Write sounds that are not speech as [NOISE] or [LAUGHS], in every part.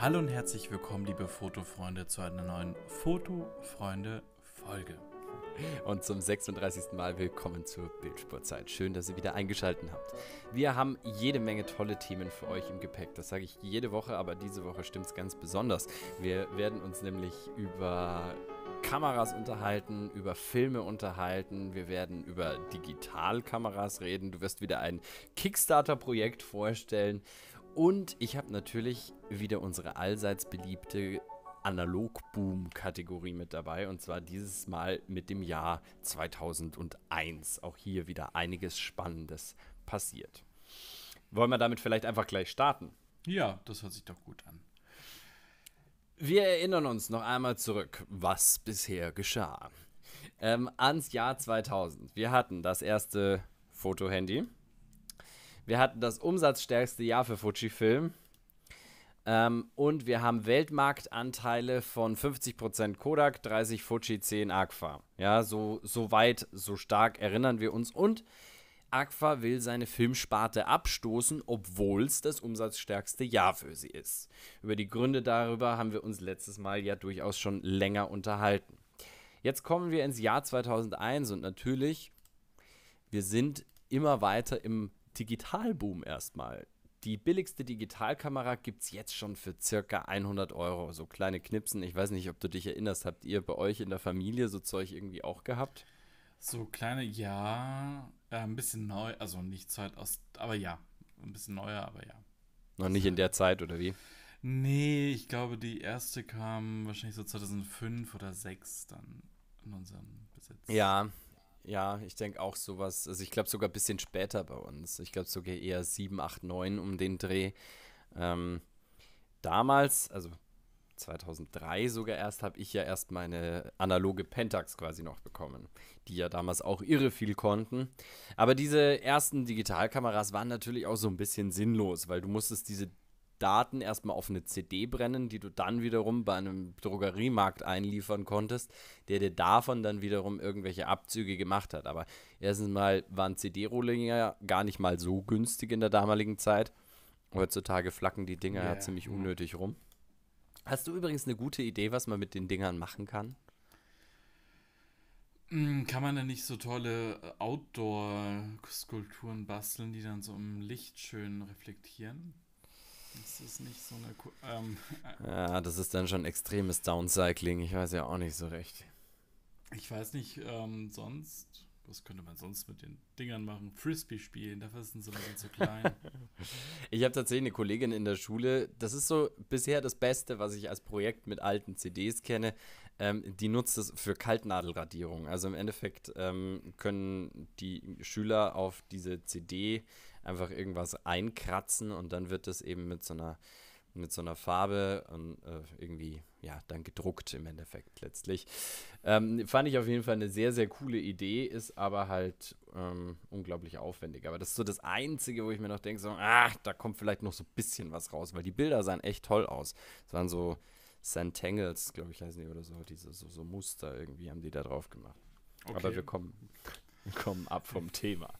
Hallo und herzlich willkommen, liebe Fotofreunde, zu einer neuen Fotofreunde-Folge. Und zum 36. Mal willkommen zur Bildspurzeit. Schön, dass ihr wieder eingeschaltet habt. Wir haben jede Menge tolle Themen für euch im Gepäck. Das sage ich jede Woche, aber diese Woche stimmt es ganz besonders. Wir werden uns nämlich über Kameras unterhalten, über Filme unterhalten, wir werden über Digitalkameras reden, du wirst wieder ein Kickstarter-Projekt vorstellen und ich habe natürlich wieder unsere allseits beliebte analogboom kategorie mit dabei und zwar dieses Mal mit dem Jahr 2001. Auch hier wieder einiges Spannendes passiert. Wollen wir damit vielleicht einfach gleich starten? Ja, das hört sich doch gut an. Wir erinnern uns noch einmal zurück, was bisher geschah. Ähm, ans Jahr 2000. Wir hatten das erste Fotohandy. Wir hatten das umsatzstärkste Jahr für Fujifilm. Ähm, und wir haben Weltmarktanteile von 50% Kodak, 30 Fuji, 10 Agfa. Ja, so, so weit, so stark erinnern wir uns. Und Agfa will seine Filmsparte abstoßen, obwohl es das umsatzstärkste Jahr für sie ist. Über die Gründe darüber haben wir uns letztes Mal ja durchaus schon länger unterhalten. Jetzt kommen wir ins Jahr 2001 und natürlich, wir sind immer weiter im Digitalboom erstmal. Die billigste Digitalkamera gibt es jetzt schon für circa 100 Euro. So kleine Knipsen. Ich weiß nicht, ob du dich erinnerst. Habt ihr bei euch in der Familie so Zeug irgendwie auch gehabt? So kleine, ja. Äh, ein bisschen neu. Also nicht Zeit aus. Aber ja. Ein bisschen neuer, aber ja. Noch nicht also in der Zeit, oder wie? Nee, ich glaube, die erste kam wahrscheinlich so 2005 oder 2006 dann in unserem Besitz. Ja, ja, ich denke auch sowas. Also ich glaube sogar ein bisschen später bei uns. Ich glaube sogar eher 7, 8, 9 um den Dreh. Ähm, damals, also 2003 sogar erst, habe ich ja erst meine analoge Pentax quasi noch bekommen, die ja damals auch irre viel konnten. Aber diese ersten Digitalkameras waren natürlich auch so ein bisschen sinnlos, weil du musstest diese Daten erstmal auf eine CD brennen, die du dann wiederum bei einem Drogeriemarkt einliefern konntest, der dir davon dann wiederum irgendwelche Abzüge gemacht hat. Aber erstens mal waren CD-Rohlinge gar nicht mal so günstig in der damaligen Zeit. Heutzutage flacken die Dinger yeah. ja ziemlich unnötig rum. Hast du übrigens eine gute Idee, was man mit den Dingern machen kann? Hm, kann man da nicht so tolle äh, Outdoor-Skulpturen basteln, die dann so im Licht schön reflektieren? Das ist nicht so eine. Ku ähm, äh, ja, das ist dann schon extremes Downcycling. Ich weiß ja auch nicht so recht. Ich weiß nicht, ähm, sonst. Was könnte man sonst mit den Dingern machen? Frisbee spielen, dafür sind sie ein bisschen zu klein. [LAUGHS] ich habe tatsächlich eine Kollegin in der Schule, das ist so bisher das Beste, was ich als Projekt mit alten CDs kenne. Ähm, die nutzt es für Kaltnadelradierung. Also im Endeffekt ähm, können die Schüler auf diese CD einfach irgendwas einkratzen und dann wird das eben mit so einer mit so einer Farbe und äh, irgendwie, ja, dann gedruckt im Endeffekt letztlich. Ähm, fand ich auf jeden Fall eine sehr, sehr coole Idee, ist aber halt ähm, unglaublich aufwendig. Aber das ist so das Einzige, wo ich mir noch denke, so, ach, da kommt vielleicht noch so ein bisschen was raus, weil die Bilder sahen echt toll aus. Es waren so Santangles, glaube ich, heißen die oder so, diese so, so Muster irgendwie haben die da drauf gemacht. Okay. Aber wir kommen, wir [LAUGHS] kommen ab vom Thema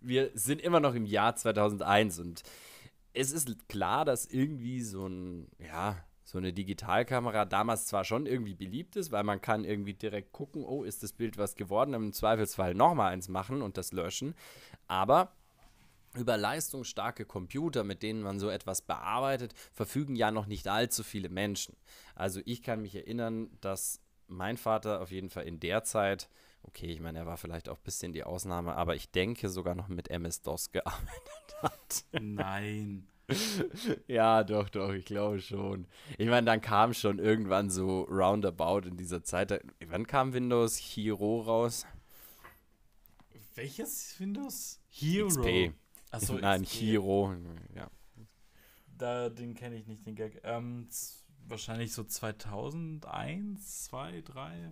wir sind immer noch im Jahr 2001 und es ist klar, dass irgendwie so ein, ja, so eine Digitalkamera damals zwar schon irgendwie beliebt ist, weil man kann irgendwie direkt gucken, oh, ist das Bild was geworden, im Zweifelsfall nochmal eins machen und das löschen, aber über leistungsstarke Computer, mit denen man so etwas bearbeitet, verfügen ja noch nicht allzu viele Menschen. Also ich kann mich erinnern, dass mein Vater auf jeden Fall in der Zeit okay, ich meine, er war vielleicht auch ein bisschen die Ausnahme, aber ich denke sogar noch mit MS-DOS [LAUGHS] gearbeitet hat. Nein. [LAUGHS] ja, doch, doch, ich glaube schon. Ich meine, dann kam schon irgendwann so Roundabout in dieser Zeit. Wann kam Windows Hero raus? Welches Windows? Hero. XP. Achso, Nein, XP. Hero. Ja. Da, den kenne ich nicht, den Gag. Ähm, wahrscheinlich so 2001, 2, 3,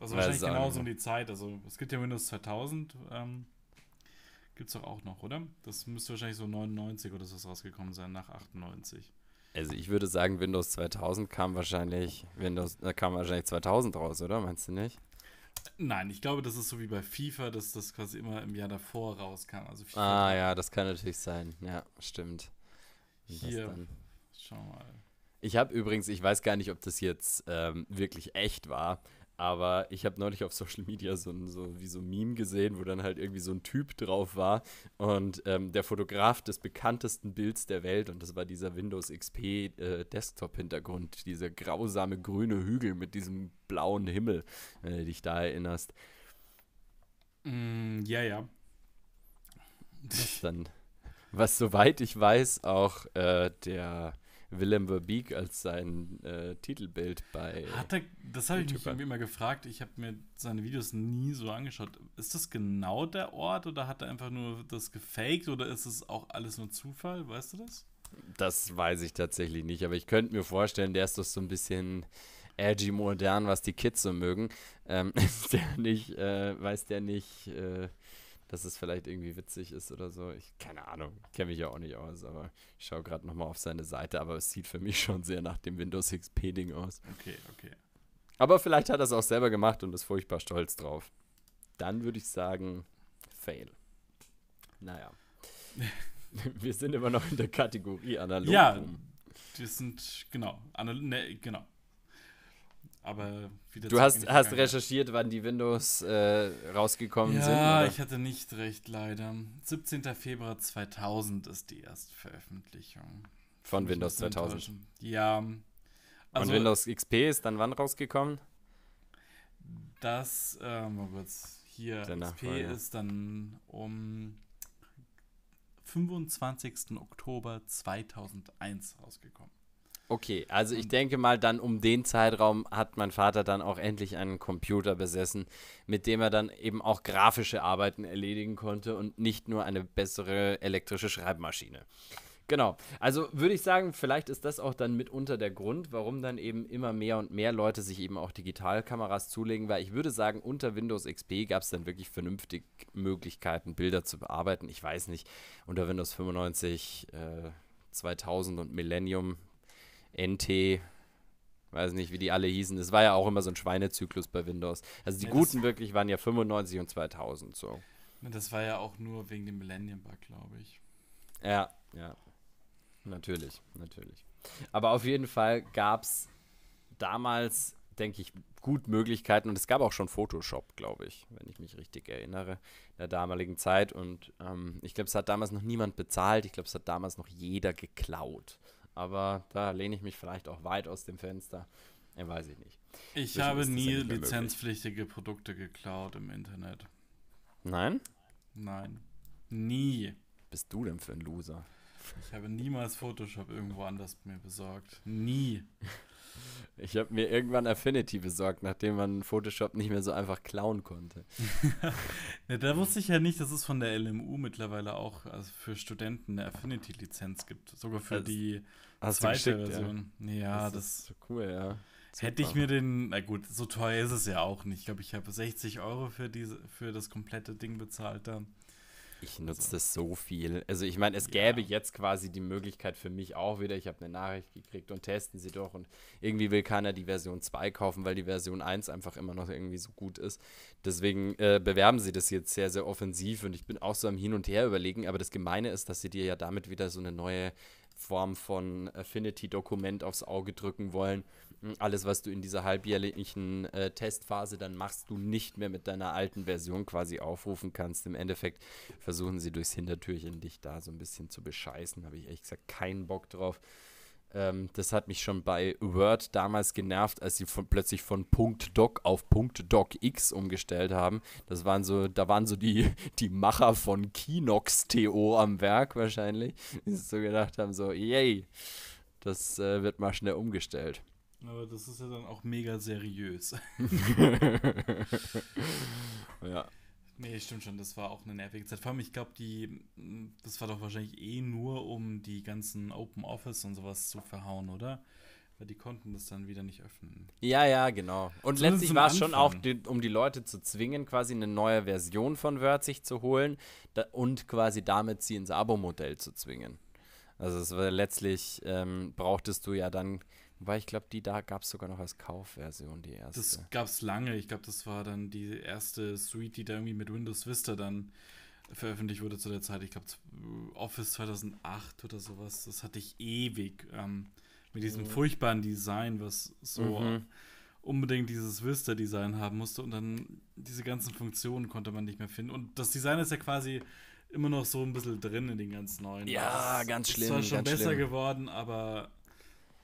also Weiß wahrscheinlich genauso um die Zeit. Also es gibt ja Windows 2000, ähm, gibt es doch auch noch, oder? Das müsste wahrscheinlich so 99 oder so rausgekommen sein, nach 98. Also ich würde sagen, Windows 2000 kam wahrscheinlich Windows äh, kam wahrscheinlich 2000 raus, oder? Meinst du nicht? Nein, ich glaube, das ist so wie bei FIFA, dass das quasi immer im Jahr davor rauskam. Also FIFA ah ja, das kann natürlich sein. Ja, stimmt. hier, schau mal. Ich habe übrigens, ich weiß gar nicht, ob das jetzt ähm, wirklich echt war, aber ich habe neulich auf Social Media so ein so, wie so ein Meme gesehen, wo dann halt irgendwie so ein Typ drauf war und ähm, der Fotograf des bekanntesten Bilds der Welt und das war dieser Windows XP äh, Desktop-Hintergrund, dieser grausame grüne Hügel mit diesem blauen Himmel, wenn äh, du dich da erinnerst. Mm, ja, ja. Was dann, was soweit ich weiß, auch äh, der Willem Verbeek als sein äh, Titelbild bei. Hat er, das habe ich mich immer gefragt. Ich habe mir seine Videos nie so angeschaut. Ist das genau der Ort oder hat er einfach nur das gefaked oder ist es auch alles nur Zufall? Weißt du das? Das weiß ich tatsächlich nicht, aber ich könnte mir vorstellen, der ist doch so ein bisschen edgy modern, was die Kids so mögen. Ähm, [LAUGHS] ist der nicht, äh, weiß der nicht. Äh, dass es vielleicht irgendwie witzig ist oder so. Ich, keine Ahnung, kenne mich ja auch nicht aus, aber ich schaue gerade nochmal auf seine Seite, aber es sieht für mich schon sehr nach dem Windows XP-Ding aus. Okay, okay. Aber vielleicht hat er es auch selber gemacht und ist furchtbar stolz drauf. Dann würde ich sagen, fail. Naja. [LAUGHS] Wir sind immer noch in der Kategorie analog. Ja, wir sind, genau, anal ne, genau. Aber wieder Du hast, hast recherchiert, wann die Windows äh, rausgekommen ja, sind. Ja, ich hatte nicht recht, leider. 17. Februar 2000 ist die erste Veröffentlichung. Von Windows 2000. Ja. Also, Und Windows XP ist dann wann rausgekommen? Das, äh, mal kurz, hier, Danach XP ja. ist dann um 25. Oktober 2001 rausgekommen. Okay, also ich mhm. denke mal, dann um den Zeitraum hat mein Vater dann auch endlich einen Computer besessen, mit dem er dann eben auch grafische Arbeiten erledigen konnte und nicht nur eine bessere elektrische Schreibmaschine. Genau, also würde ich sagen, vielleicht ist das auch dann mitunter der Grund, warum dann eben immer mehr und mehr Leute sich eben auch Digitalkameras zulegen, weil ich würde sagen, unter Windows XP gab es dann wirklich vernünftig Möglichkeiten, Bilder zu bearbeiten. Ich weiß nicht, unter Windows 95. Äh 2000 und Millennium, NT, weiß nicht, wie die alle hießen. Es war ja auch immer so ein Schweinezyklus bei Windows. Also die ja, guten wirklich waren ja 95 und 2000 so. Das war ja auch nur wegen dem Millennium-Bug, glaube ich. Ja, ja. Natürlich, natürlich. Aber auf jeden Fall gab es damals, denke ich, gut Möglichkeiten und es gab auch schon Photoshop, glaube ich, wenn ich mich richtig erinnere, in der damaligen Zeit. Und ähm, ich glaube, es hat damals noch niemand bezahlt. Ich glaube, es hat damals noch jeder geklaut aber da lehne ich mich vielleicht auch weit aus dem Fenster. Ja, weiß ich nicht. Ich Wissen habe nie ja lizenzpflichtige möglich. Produkte geklaut im Internet. Nein? Nein. Nie. Bist du denn für ein Loser? Ich habe niemals Photoshop irgendwo anders mir besorgt. Nie. [LAUGHS] Ich habe mir irgendwann Affinity besorgt, nachdem man Photoshop nicht mehr so einfach klauen konnte. ja, [LAUGHS] ne, da wusste ich ja nicht, dass es von der LMU mittlerweile auch also für Studenten eine Affinity-Lizenz gibt. Sogar für das die zweite Version. Ja, ja das, das, ist so cool, ja. Super. Hätte ich mir den, na gut, so teuer ist es ja auch nicht. Ich glaube, ich habe 60 Euro für, diese, für das komplette Ding bezahlt dann. Ich also nutze also. das so viel. Also ich meine, es gäbe ja. jetzt quasi die Möglichkeit für mich auch wieder, ich habe eine Nachricht gekriegt und testen sie doch und irgendwie will keiner die Version 2 kaufen, weil die Version 1 einfach immer noch irgendwie so gut ist. Deswegen äh, bewerben sie das jetzt sehr, sehr offensiv und ich bin auch so am Hin und Her überlegen, aber das Gemeine ist, dass sie dir ja damit wieder so eine neue Form von Affinity-Dokument aufs Auge drücken wollen hm, alles, was du in dieser halbjährlichen äh, Testphase dann machst, du nicht mehr mit deiner alten Version quasi aufrufen kannst. Im Endeffekt versuchen sie durchs Hintertürchen dich da so ein bisschen zu bescheißen. Habe ich ehrlich gesagt keinen Bock drauf. Ähm, das hat mich schon bei Word damals genervt, als sie von, plötzlich von .doc auf .docx umgestellt haben. Das waren so, da waren so die, [LAUGHS] die Macher von Kinox.to am Werk wahrscheinlich, die so gedacht haben, so, yay, das äh, wird mal schnell umgestellt. Aber das ist ja dann auch mega seriös. [LAUGHS] ja. Nee, stimmt schon, das war auch eine nervige Zeit. Vor allem, ich glaube, die, das war doch wahrscheinlich eh nur, um die ganzen Open Office und sowas zu verhauen, oder? Weil die konnten das dann wieder nicht öffnen. Ja, ja, genau. Und Zumindest letztlich war es schon auch, die, um die Leute zu zwingen, quasi eine neue Version von Word sich zu holen da, und quasi damit sie ins Abo-Modell zu zwingen. Also es war letztlich ähm, brauchtest du ja dann weil ich glaube, die da gab es sogar noch als Kaufversion, die erste. Das gab es lange. Ich glaube, das war dann die erste Suite, die da irgendwie mit Windows Vista dann veröffentlicht wurde zu der Zeit. Ich glaube, Office 2008 oder sowas. Das hatte ich ewig. Ähm, mit diesem mhm. furchtbaren Design, was so mhm. unbedingt dieses Vista-Design haben musste. Und dann diese ganzen Funktionen konnte man nicht mehr finden. Und das Design ist ja quasi immer noch so ein bisschen drin in den ganz neuen. Ja, ganz schlimm. Es war schon besser schlimm. geworden, aber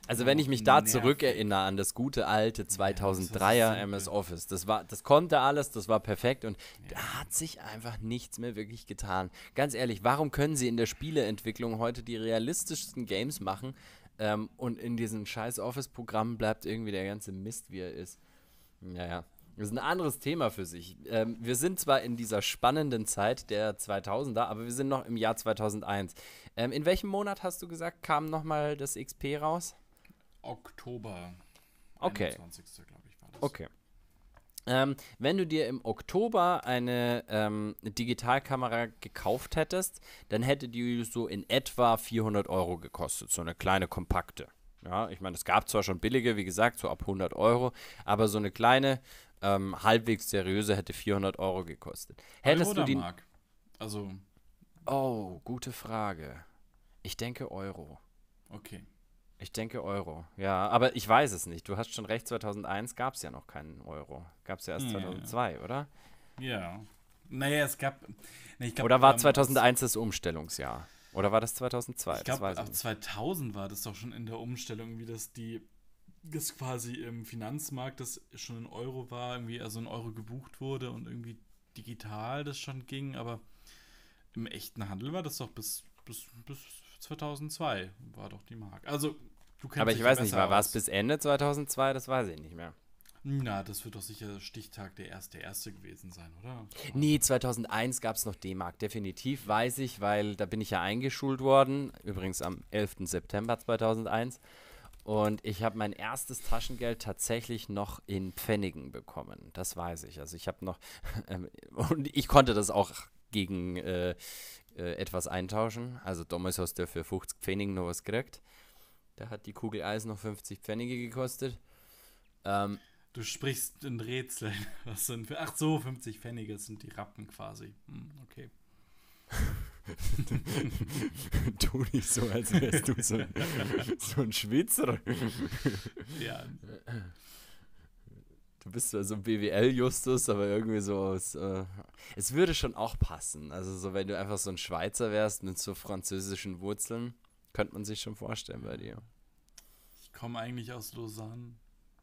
also wenn ich mich da zurückerinnere an das gute alte 2003er MS Office, das war, das konnte alles, das war perfekt und da hat sich einfach nichts mehr wirklich getan. Ganz ehrlich, warum können sie in der Spieleentwicklung heute die realistischsten Games machen ähm, und in diesen scheiß Office-Programmen bleibt irgendwie der ganze Mist, wie er ist? Naja, das ist ein anderes Thema für sich. Ähm, wir sind zwar in dieser spannenden Zeit der 2000er, aber wir sind noch im Jahr 2001. Ähm, in welchem Monat hast du gesagt kam nochmal das XP raus? Oktober. Okay. 21. glaube ich war das. Okay. Ähm, wenn du dir im Oktober eine ähm, Digitalkamera gekauft hättest, dann hätte die so in etwa 400 Euro gekostet, so eine kleine kompakte. Ja, ich meine, es gab zwar schon billige, wie gesagt, so ab 100 Euro, aber so eine kleine, ähm, halbwegs seriöse hätte 400 Euro gekostet. Hättest Euro du die. Mark? Also. Oh, gute Frage. Ich denke Euro. Okay. Ich denke Euro, ja, aber ich weiß es nicht. Du hast schon recht, 2001 gab es ja noch keinen Euro. Gab es ja erst ja. 2002, oder? Ja. Naja, es gab. Nee, glaub, oder war 2001 ähm, das Umstellungsjahr? Oder war das 2002? Ich glaube, ab 2000 war das doch schon in der Umstellung, wie das die das quasi im Finanzmarkt das schon in Euro war, irgendwie also in Euro gebucht wurde und irgendwie digital das schon ging, aber im echten Handel war das doch bis, bis, bis 2002 war doch die Mark. Also, du kennst Aber ich weiß nicht, war, es bis Ende 2002? Das weiß ich nicht mehr. Na, das wird doch sicher Stichtag der erste, erste gewesen sein, oder? Nee, 2001 gab es noch D-Mark. Definitiv weiß ich, weil da bin ich ja eingeschult worden. Übrigens am 11. September 2001. Und ich habe mein erstes Taschengeld tatsächlich noch in Pfennigen bekommen. Das weiß ich. Also ich habe noch. [LAUGHS] und ich konnte das auch gegen äh, äh, etwas eintauschen. Also damals hast du für 50 Pfennig noch was gekriegt. Da hat die Kugel Eis noch 50 Pfennige gekostet. Ähm, du sprichst ein Rätsel. [LAUGHS] Was sind für, ach so, 50 Pfennige sind die Rappen quasi. Hm, okay. [LAUGHS] tu nicht so, als wärst du so, so ein Schwitzer. ja. [LAUGHS] du bist so BWL-Justus, aber irgendwie so es, äh, es würde schon auch passen. Also so, wenn du einfach so ein Schweizer wärst mit so französischen Wurzeln, könnte man sich schon vorstellen bei dir. Ich komme eigentlich aus Lausanne.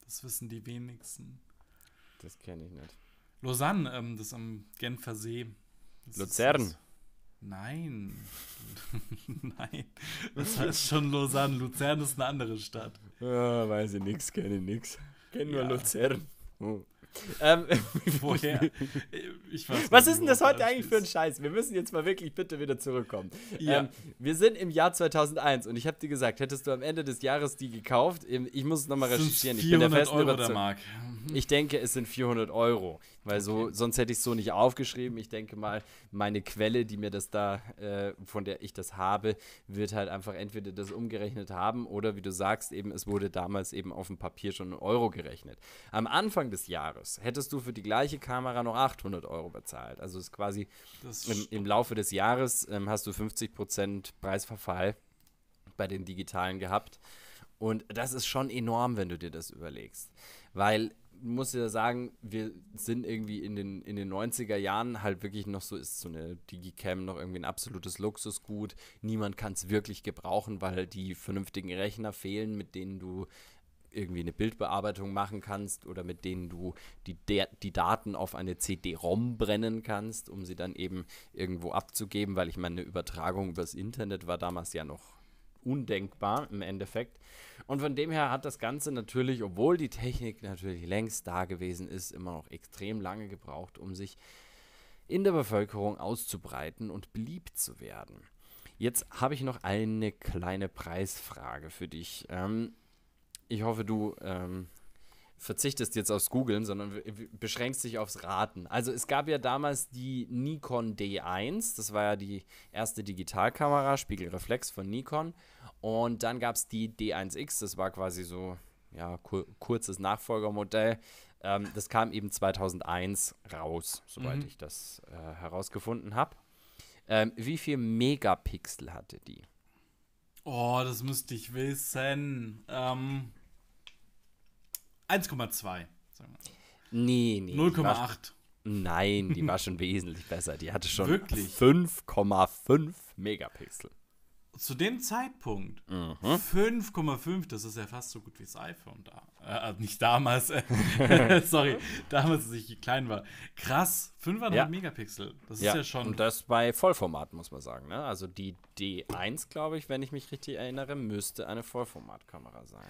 Das wissen die wenigsten. Das kenne ich nicht. Lausanne, ähm, das am Genfer See. Das Luzern. nein. [LAUGHS] nein. Das heißt schon Lausanne. Luzern ist eine andere Stadt. Ja, weiß ich nix, kenne ich nix. Kenne nur ja. Luzern. Oh. Ähm, [LAUGHS] Ich weiß Was ist denn das heute eigentlich für ein Scheiß? Wir müssen jetzt mal wirklich bitte wieder zurückkommen. Ja. Ähm, wir sind im Jahr 2001 und ich habe dir gesagt, hättest du am Ende des Jahres die gekauft, ähm, ich muss es nochmal recherchieren. Ich bin der festen Euro Überzeugung. Der Mark. Ich denke, es sind 400 Euro. Weil okay. so, sonst hätte ich es so nicht aufgeschrieben. Ich denke mal, meine Quelle, die mir das da, äh, von der ich das habe, wird halt einfach entweder das umgerechnet haben oder wie du sagst, eben, es wurde damals eben auf dem Papier schon in Euro gerechnet. Am Anfang des Jahres hättest du für die gleiche Kamera noch 800 Euro bezahlt. Also ist quasi im, im, Laufe des Jahres ähm, hast du 50% Prozent Preisverfall bei den digitalen gehabt. Und das ist schon enorm, wenn du dir das überlegst. Weil muss ja sagen, wir sind irgendwie in den, in den 90er Jahren halt wirklich noch so, ist so eine Digicam noch irgendwie ein absolutes Luxusgut. Niemand kann es wirklich gebrauchen, weil die vernünftigen Rechner fehlen, mit denen du irgendwie eine Bildbearbeitung machen kannst oder mit denen du die, die Daten auf eine CD-ROM brennen kannst, um sie dann eben irgendwo abzugeben, weil ich meine, eine Übertragung übers Internet war damals ja noch undenkbar im Endeffekt. Und von dem her hat das Ganze natürlich, obwohl die Technik natürlich längst da gewesen ist, immer noch extrem lange gebraucht, um sich in der Bevölkerung auszubreiten und beliebt zu werden. Jetzt habe ich noch eine kleine Preisfrage für dich. Ähm, ich hoffe, du ähm, verzichtest jetzt aufs Googeln, sondern beschränkst dich aufs Raten. Also es gab ja damals die Nikon D1, das war ja die erste Digitalkamera, Spiegelreflex von Nikon. Und dann gab es die D1X, das war quasi so ja, kur kurzes Nachfolgermodell. Ähm, das kam eben 2001 raus, soweit mhm. ich das äh, herausgefunden habe. Ähm, wie viel Megapixel hatte die? Oh, das müsste ich wissen. Ähm, 1,2. Nee, nee. 0,8. Nein, die war schon [LAUGHS] wesentlich besser. Die hatte schon 5,5 Megapixel. Zu dem Zeitpunkt 5,5, mhm. das ist ja fast so gut wie das iPhone da. Äh, äh nicht damals, äh, [LAUGHS] [LAUGHS] sorry, damals, als ich klein war. Krass, 500 ja. Megapixel. Das ja. ist ja schon. Und das bei Vollformat, muss man sagen. Ne? Also die D1, glaube ich, wenn ich mich richtig erinnere, müsste eine Vollformatkamera sein.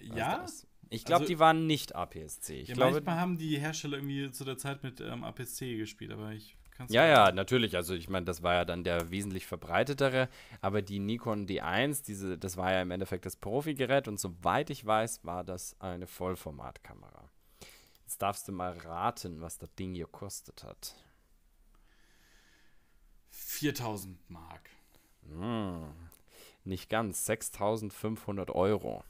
Ja. Ich glaube, also, die waren nicht APSC. Ich ja, glaube, manchmal haben die Hersteller irgendwie zu der Zeit mit ähm, APS-C gespielt, aber ich kann es Ja, ja, natürlich. Also ich meine, das war ja dann der wesentlich verbreitetere. Aber die Nikon D1, diese, das war ja im Endeffekt das Profi-Gerät und soweit ich weiß, war das eine Vollformatkamera. Jetzt darfst du mal raten, was das Ding hier kostet hat. 4000 Mark. Hm, nicht ganz, 6500 Euro.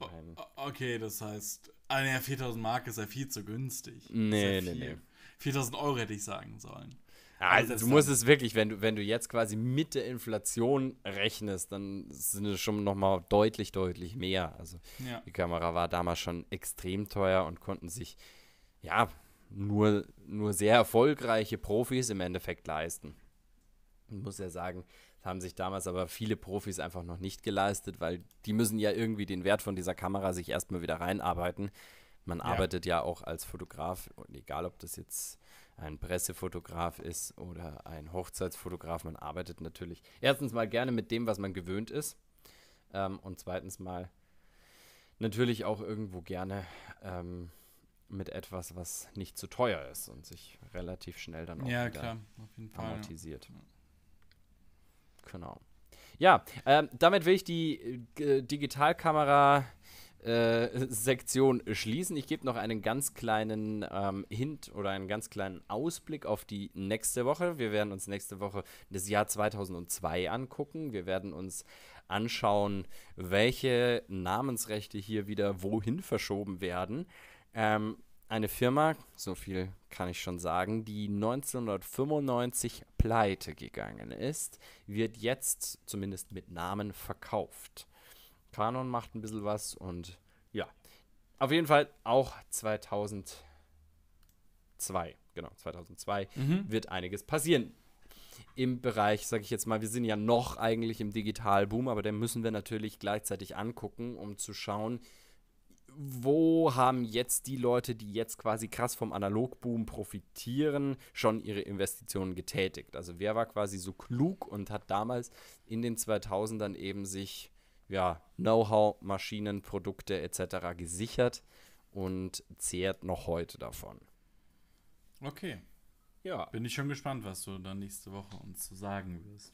Nein. Okay, das heißt, ah, 4000 Mark ist ja viel zu günstig. Nee, ja nee, nee. 4000 Euro hätte ich sagen sollen. Ja, also du musst es wirklich, wenn du, wenn du jetzt quasi mit der Inflation rechnest, dann sind es schon nochmal deutlich, deutlich mehr. Also ja. die Kamera war damals schon extrem teuer und konnten sich, ja, nur, nur sehr erfolgreiche Profis im Endeffekt leisten. Ich muss ja sagen, haben sich damals aber viele Profis einfach noch nicht geleistet, weil die müssen ja irgendwie den Wert von dieser Kamera sich erstmal wieder reinarbeiten. Man ja. arbeitet ja auch als Fotograf, egal ob das jetzt ein Pressefotograf ist oder ein Hochzeitsfotograf, man arbeitet natürlich erstens mal gerne mit dem, was man gewöhnt ist. Ähm, und zweitens mal natürlich auch irgendwo gerne ähm, mit etwas, was nicht zu teuer ist und sich relativ schnell dann auch ja, wieder klar, amortisiert. Ja. Genau. Ja, ähm, damit will ich die äh, Digitalkamera. Äh, Sektion schließen. Ich gebe noch einen ganz kleinen ähm, Hint oder einen ganz kleinen Ausblick auf die nächste Woche. Wir werden uns nächste Woche das Jahr 2002 angucken. Wir werden uns anschauen, welche Namensrechte hier wieder wohin verschoben werden. Ähm, eine Firma, so viel kann ich schon sagen, die 1995 pleite gegangen ist, wird jetzt zumindest mit Namen verkauft. Canon macht ein bisschen was und ja, auf jeden Fall auch 2002, genau, 2002 mhm. wird einiges passieren. Im Bereich, sage ich jetzt mal, wir sind ja noch eigentlich im Digitalboom, aber den müssen wir natürlich gleichzeitig angucken, um zu schauen, wo haben jetzt die Leute, die jetzt quasi krass vom Analogboom profitieren, schon ihre Investitionen getätigt? Also wer war quasi so klug und hat damals in den 2000ern eben sich ja, Know-how, Maschinen, Produkte etc. gesichert und zehrt noch heute davon. Okay. Ja. Bin ich schon gespannt, was du dann nächste Woche uns zu sagen wirst.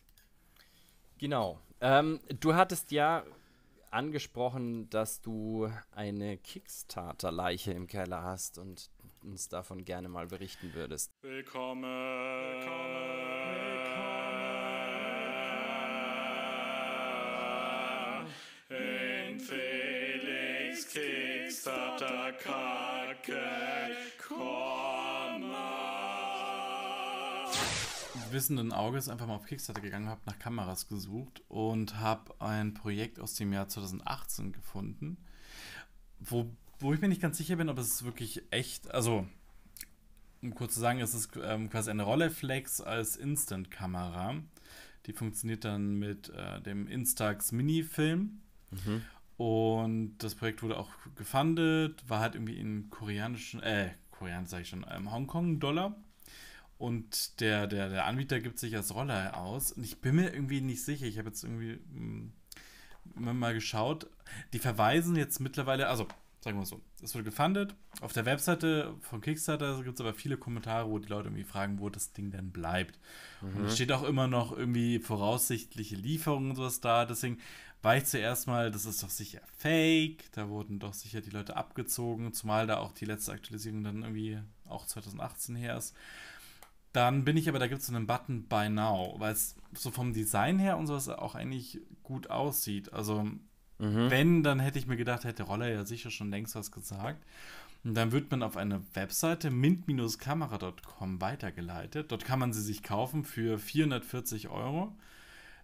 Genau. Ähm, du hattest ja angesprochen, dass du eine Kickstarter-Leiche im Keller hast und uns davon gerne mal berichten würdest. Willkommen! Willkommen! Willkommen! In Felix Kickstarter-Kacke! wissenden Auges einfach mal auf Kickstarter gegangen, habe nach Kameras gesucht und habe ein Projekt aus dem Jahr 2018 gefunden, wo, wo ich mir nicht ganz sicher bin, ob es wirklich echt, also um kurz zu sagen, es ist ähm, quasi eine Rolleiflex als Instant-Kamera. Die funktioniert dann mit äh, dem Instax Mini-Film. Mhm. Und das Projekt wurde auch gefundet, war halt irgendwie in koreanischen, äh, koreanisch sage ich schon, ähm, Hongkong-Dollar. Und der, der, der Anbieter gibt sich als Roller aus. Und ich bin mir irgendwie nicht sicher. Ich habe jetzt irgendwie mh, mm, mal geschaut. Die verweisen jetzt mittlerweile, also sagen wir mal so, es wurde gefundet. Auf der Webseite von Kickstarter gibt es aber viele Kommentare, wo die Leute irgendwie fragen, wo das Ding denn bleibt. Mhm. Und es steht auch immer noch irgendwie voraussichtliche Lieferungen und sowas da. Deswegen war ich zuerst mal, das ist doch sicher fake. Da wurden doch sicher die Leute abgezogen, zumal da auch die letzte Aktualisierung dann irgendwie auch 2018 her ist. Dann bin ich aber, da gibt es so einen Button Buy Now, weil es so vom Design her und sowas auch eigentlich gut aussieht. Also, mhm. wenn, dann hätte ich mir gedacht, hätte Roller ja sicher schon längst was gesagt. Und dann wird man auf eine Webseite mint-kamera.com weitergeleitet. Dort kann man sie sich kaufen für 440 Euro.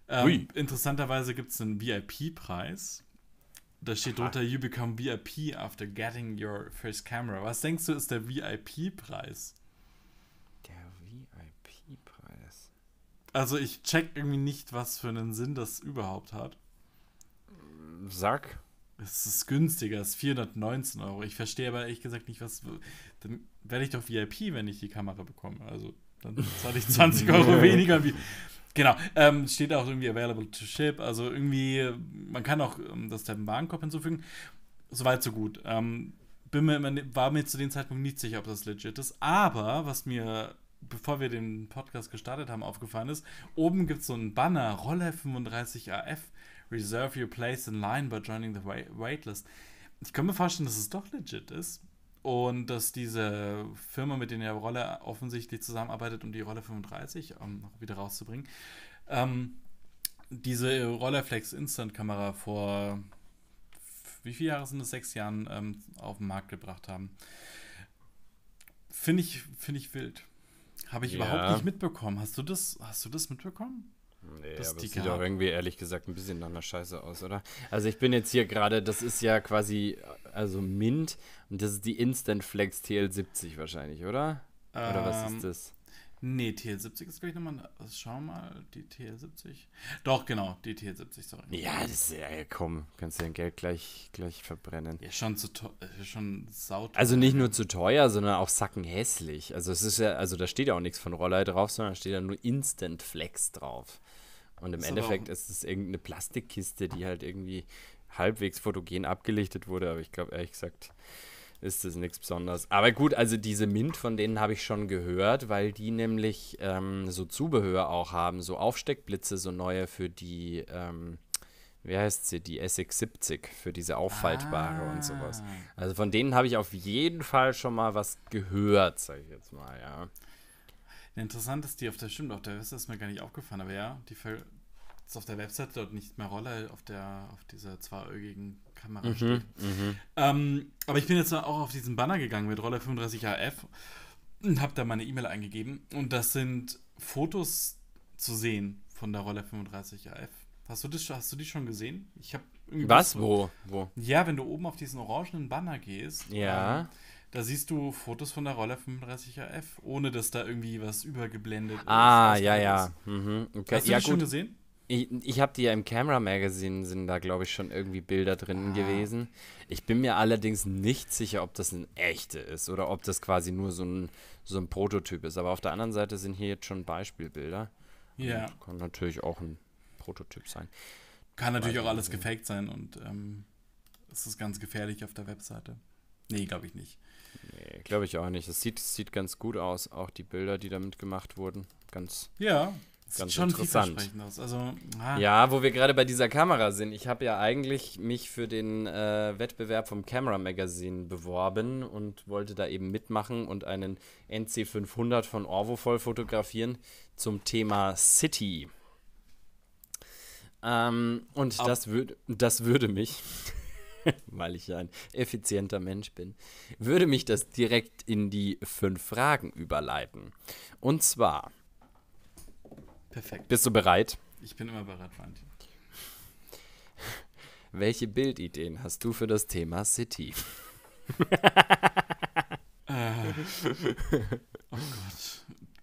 Ähm, interessanterweise gibt es einen VIP-Preis. Da steht drunter, you become VIP after getting your first camera. Was denkst du, ist der VIP-Preis? Also ich check irgendwie nicht, was für einen Sinn das überhaupt hat. Sag. Es ist günstiger, es ist 419 Euro. Ich verstehe aber ehrlich gesagt nicht, was. Dann werde ich doch VIP, wenn ich die Kamera bekomme. Also dann zahle ich 20 [LAUGHS] Euro weniger. Wie, genau. Ähm, steht auch irgendwie available to ship. Also irgendwie, man kann auch ähm, das Tab Warenkorb hinzufügen. Soweit, so gut. Ähm, bin mir, war mir zu dem Zeitpunkt nicht sicher, ob das legit ist. Aber was mir bevor wir den Podcast gestartet haben, aufgefallen ist. Oben gibt es so einen Banner, Rolle 35AF, Reserve your place in line by joining the waitlist. Ich kann mir vorstellen, dass es doch legit ist und dass diese Firma, mit der Rolle offensichtlich zusammenarbeitet, um die Rolle 35 um, wieder rauszubringen, ähm, diese Rollerflex Instant-Kamera vor wie viele Jahre sind es? Sechs Jahren ähm, auf den Markt gebracht haben. Finde ich, find ich wild. Habe ich ja. überhaupt nicht mitbekommen. Hast du das, hast du das mitbekommen? Nee, das aber das sieht auch irgendwie ehrlich gesagt ein bisschen nach einer Scheiße aus, oder? Also ich bin jetzt hier gerade, das ist ja quasi, also Mint und das ist die Instant Flex TL70 wahrscheinlich, oder? Oder was ist ähm, das? Nee, TL70 ist, gleich nochmal. Also, schau mal, die TL70. Doch, genau, die TL70, sorry. Ja, das ist, ja, komm, kannst du dein Geld gleich, gleich verbrennen. Ja, schon zu äh, teuer, schon sauteuer. Also nicht nur zu teuer, sondern auch sackenhässlich. Also es ist ja, also da steht ja auch nichts von Roller drauf, sondern da steht ja nur Instant Flex drauf. Und im ist Endeffekt ist es irgendeine Plastikkiste, die halt irgendwie halbwegs fotogen abgelichtet wurde, aber ich glaube ehrlich gesagt, ist das nichts Besonderes. Aber gut, also diese Mint, von denen habe ich schon gehört, weil die nämlich ähm, so Zubehör auch haben, so Aufsteckblitze, so neue für die, ähm, wie heißt sie, die SX70, für diese auffaltbare ah. und sowas. Ah. Also von denen habe ich auf jeden Fall schon mal was gehört, sage ich jetzt mal, ja. Interessant ist die auf der, stimmt, auf der Weste ist mir gar nicht aufgefallen, aber ja, die, es auf der Webseite dort nicht mehr Rolle auf der auf dieser zweiäugigen Kamera mhm, steht. Mhm. Ähm, aber ich bin jetzt auch auf diesen Banner gegangen mit Rolle 35 AF und habe da meine E-Mail eingegeben und das sind Fotos zu sehen von der Rolle 35 AF. Hast du das hast du die schon gesehen? Ich habe was wo wo? Ja, wenn du oben auf diesen orangenen Banner gehst. Ja. Ähm, da siehst du Fotos von der Rolle 35AF, ohne dass da irgendwie was übergeblendet ah, ist. Ah, ja, ja. Mhm. Okay. Hast du ja, das gut. schon gesehen? Ich, ich habe die ja im Camera Magazine, sind da, glaube ich, schon irgendwie Bilder drin ah. gewesen. Ich bin mir allerdings nicht sicher, ob das ein echte ist oder ob das quasi nur so ein, so ein Prototyp ist. Aber auf der anderen Seite sind hier jetzt schon Beispielbilder. Ja. Und also kann natürlich auch ein Prototyp sein. Kann natürlich auch alles gefaked sein und ähm, es ist ganz gefährlich auf der Webseite. Nee, glaube ich nicht. Nee, glaube ich auch nicht. Es sieht, sieht ganz gut aus, auch die Bilder, die damit gemacht wurden. Ganz. Ja, ganz schon interessant. Also, ah. Ja, wo wir gerade bei dieser Kamera sind. Ich habe ja eigentlich mich für den äh, Wettbewerb vom Camera Magazine beworben und wollte da eben mitmachen und einen NC500 von Orvo voll fotografieren zum Thema City. Ähm, und das, würd, das würde mich, [LAUGHS] weil ich ja ein effizienter Mensch bin, würde mich das direkt in die fünf Fragen überleiten. Und zwar Perfekt. Bist du bereit? Ich bin immer bereit, Valentin. [LAUGHS] Welche Bildideen hast du für das Thema City? [LAUGHS] äh, oh Gott.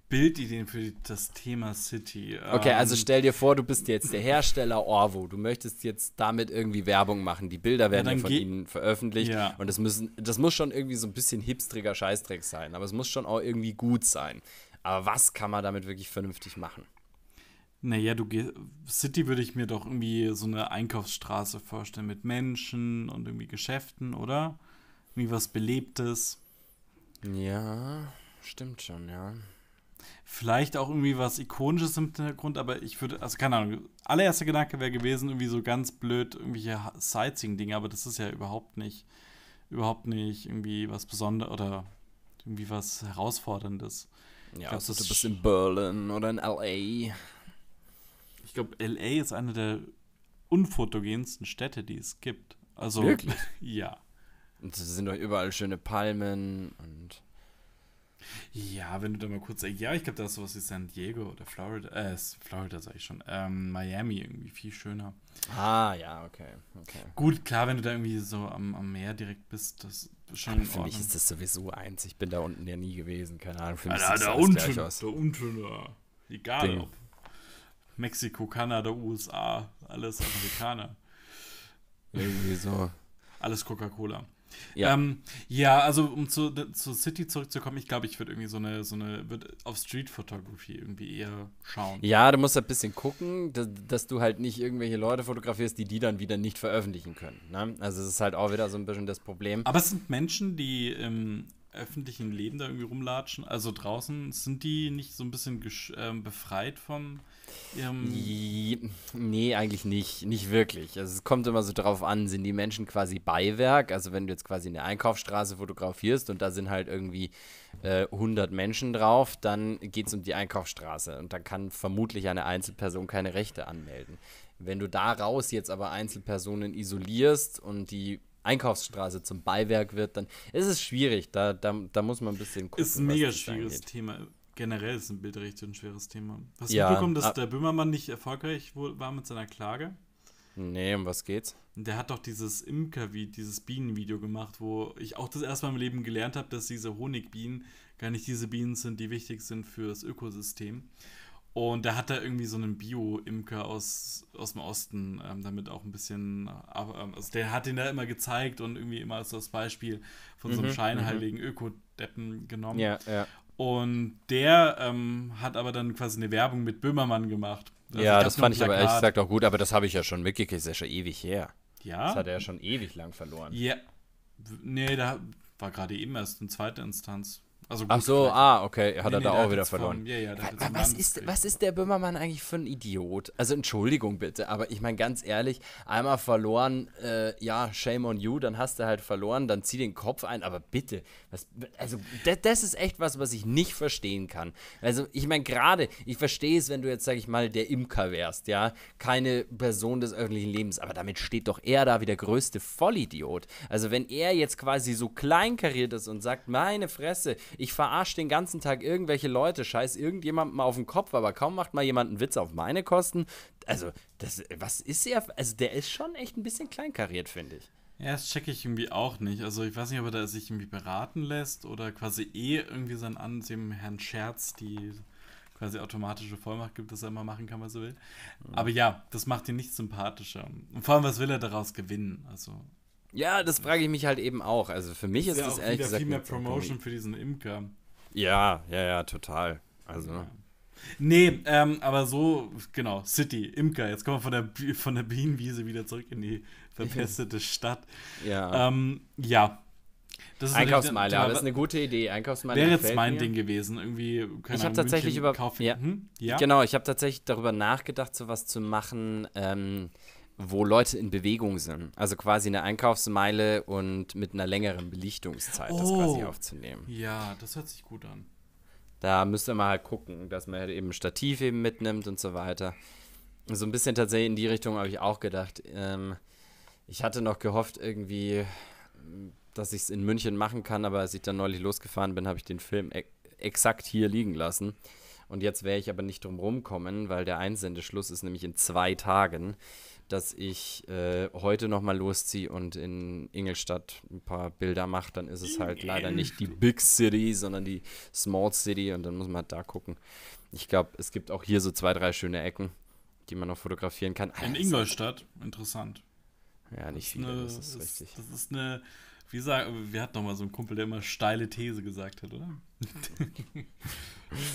Bildideen für das Thema City. Okay, also ähm, stell dir vor, du bist jetzt der Hersteller Orvo. Du möchtest jetzt damit irgendwie Werbung machen. Die Bilder werden ja, ja von ihnen veröffentlicht. Ja. Und das, müssen, das muss schon irgendwie so ein bisschen hipstriger Scheißdreck sein. Aber es muss schon auch irgendwie gut sein. Aber was kann man damit wirklich vernünftig machen? Naja, du gehst. City würde ich mir doch irgendwie so eine Einkaufsstraße vorstellen mit Menschen und irgendwie Geschäften, oder? Irgendwie was Belebtes. Ja, stimmt schon, ja. Vielleicht auch irgendwie was Ikonisches im Hintergrund, aber ich würde, also keine Ahnung, allererster Gedanke wäre gewesen, irgendwie so ganz blöd irgendwelche Sightseeing-Dinge, aber das ist ja überhaupt nicht, überhaupt nicht irgendwie was Besonderes oder irgendwie was Herausforderndes. Ja, glaub, also du bist in Berlin oder in L.A glaube, LA ist eine der unfotogensten Städte, die es gibt. Also, Wirklich? [LAUGHS] ja. Und es sind doch überall schöne Palmen und. Ja, wenn du da mal kurz. Ja, ich glaube, da ist sowas wie San Diego oder Florida. Äh, Florida sage ich schon. Ähm, Miami irgendwie viel schöner. Ah, ja, okay, okay. Gut, klar, wenn du da irgendwie so am, am Meer direkt bist, das ist schon. Aber für mich ist das sowieso eins. Ich bin da unten ja nie gewesen, keine Ahnung. Für mich Alter, ah, sieht da, unten, da unten, da unten, Egal Ding. ob. Mexiko, Kanada, USA, alles Amerikaner. Irgendwie so. Alles Coca-Cola. Ja. Ähm, ja, also um zu, zu City zurückzukommen, ich glaube, ich würde irgendwie so eine, so eine, würde auf Street Photography irgendwie eher schauen. Ja, du musst halt ein bisschen gucken, dass, dass, du halt nicht irgendwelche Leute fotografierst, die die dann wieder nicht veröffentlichen können. Ne? Also es ist halt auch wieder so ein bisschen das Problem. Aber es sind Menschen, die im öffentlichen Leben da irgendwie rumlatschen, also draußen, sind die nicht so ein bisschen äh, befreit von, Ihrem nee, eigentlich nicht. Nicht wirklich. Also es kommt immer so drauf an, sind die Menschen quasi Beiwerk? Also wenn du jetzt quasi eine Einkaufsstraße fotografierst und da sind halt irgendwie äh, 100 Menschen drauf, dann geht es um die Einkaufsstraße und dann kann vermutlich eine Einzelperson keine Rechte anmelden. Wenn du daraus jetzt aber Einzelpersonen isolierst und die Einkaufsstraße zum Beiwerk wird, dann ist es schwierig. Da, da, da muss man ein bisschen gucken. Ist ein mega schwieriges Thema Generell ist ein Bildrecht ein schweres Thema. Hast du ja, mitbekommen, dass ah. der Böhmermann nicht erfolgreich war mit seiner Klage? Nee, um was geht's? Der hat doch dieses Imker-Video, dieses Bienenvideo gemacht, wo ich auch das erste Mal im Leben gelernt habe, dass diese Honigbienen gar nicht diese Bienen sind, die wichtig sind für das Ökosystem. Und da hat er irgendwie so einen Bio-Imker aus, aus dem Osten ähm, damit auch ein bisschen, äh, ähm, also der hat ihn da immer gezeigt und irgendwie immer als das Beispiel von so einem mhm, mhm. scheinheiligen Ökodeppen genommen. Ja, ja. Und der ähm, hat aber dann quasi eine Werbung mit Böhmermann gemacht. Also ja, das fand ich aber ehrlich gesagt auch gut, aber das habe ich ja schon mitgekriegt, das ist ja schon ewig her. Ja. Das hat er ja schon ewig lang verloren. Ja. Nee, da war gerade eben erst in zweiter Instanz. Also Ach so, ah, okay, hat nee, er nee, da auch wieder verloren. Vom, yeah, yeah, was, was ist, was ist der Böhmermann eigentlich für ein Idiot? Also Entschuldigung bitte, aber ich meine ganz ehrlich, einmal verloren, äh, ja, shame on you, dann hast du halt verloren, dann zieh den Kopf ein, aber bitte, was, also das ist echt was, was ich nicht verstehen kann. Also ich meine gerade, ich verstehe es, wenn du jetzt, sag ich mal, der Imker wärst, ja, keine Person des öffentlichen Lebens, aber damit steht doch er da wie der größte Vollidiot. Also wenn er jetzt quasi so kleinkariert ist und sagt, meine Fresse, ich verarsche den ganzen Tag irgendwelche Leute, scheiß irgendjemand mal auf den Kopf, aber kaum macht mal jemand einen Witz auf meine Kosten. Also, das, was ist er? Also, der ist schon echt ein bisschen kleinkariert, finde ich. Ja, das checke ich irgendwie auch nicht. Also ich weiß nicht, ob er sich irgendwie beraten lässt oder quasi eh irgendwie sein an Herrn Scherz die quasi automatische Vollmacht gibt, dass er immer machen kann, was er will. Mhm. Aber ja, das macht ihn nicht sympathischer. Und vor allem, was will er daraus gewinnen? Also ja, das frage ich mich halt eben auch. Also für mich ist ja, ehrlich gesagt. Viel mehr Promotion für diesen Imker. Ja, ja, ja, total. Also. Ja. Nee, ähm, aber so, genau, City, Imker. Jetzt kommen wir von der, von der Bienenwiese wieder zurück in die verpestete [LAUGHS] Stadt. ja. Ähm, ja. Das Einkaufsmeile, aber das ist eine gute Idee. Einkaufsmeile wäre jetzt mein mir. Ding gewesen. Irgendwie, ich habe tatsächlich München über. Kaufen. Ja. Hm? ja. Genau, ich habe tatsächlich darüber nachgedacht, so was zu machen. Ähm, wo Leute in Bewegung sind. Also quasi eine Einkaufsmeile und mit einer längeren Belichtungszeit oh, das quasi oh. aufzunehmen. Ja, das hört sich gut an. Da müsste man halt gucken, dass man halt eben ein Stativ eben mitnimmt und so weiter. So ein bisschen tatsächlich in die Richtung habe ich auch gedacht. Ähm, ich hatte noch gehofft, irgendwie, dass ich es in München machen kann, aber als ich dann neulich losgefahren bin, habe ich den Film e exakt hier liegen lassen. Und jetzt wäre ich aber nicht drum rumkommen, weil der Einsendeschluss ist nämlich in zwei Tagen dass ich äh, heute nochmal losziehe und in Ingolstadt ein paar Bilder mache, dann ist es halt leider nicht die Big City, sondern die Small City und dann muss man halt da gucken. Ich glaube, es gibt auch hier so zwei, drei schöne Ecken, die man noch fotografieren kann. in also Ingolstadt, interessant. Ja, nicht viel, das ist richtig. Das ist eine, wie sagen, wir hatten nochmal so einen Kumpel, der immer steile These gesagt hat, oder? [LAUGHS]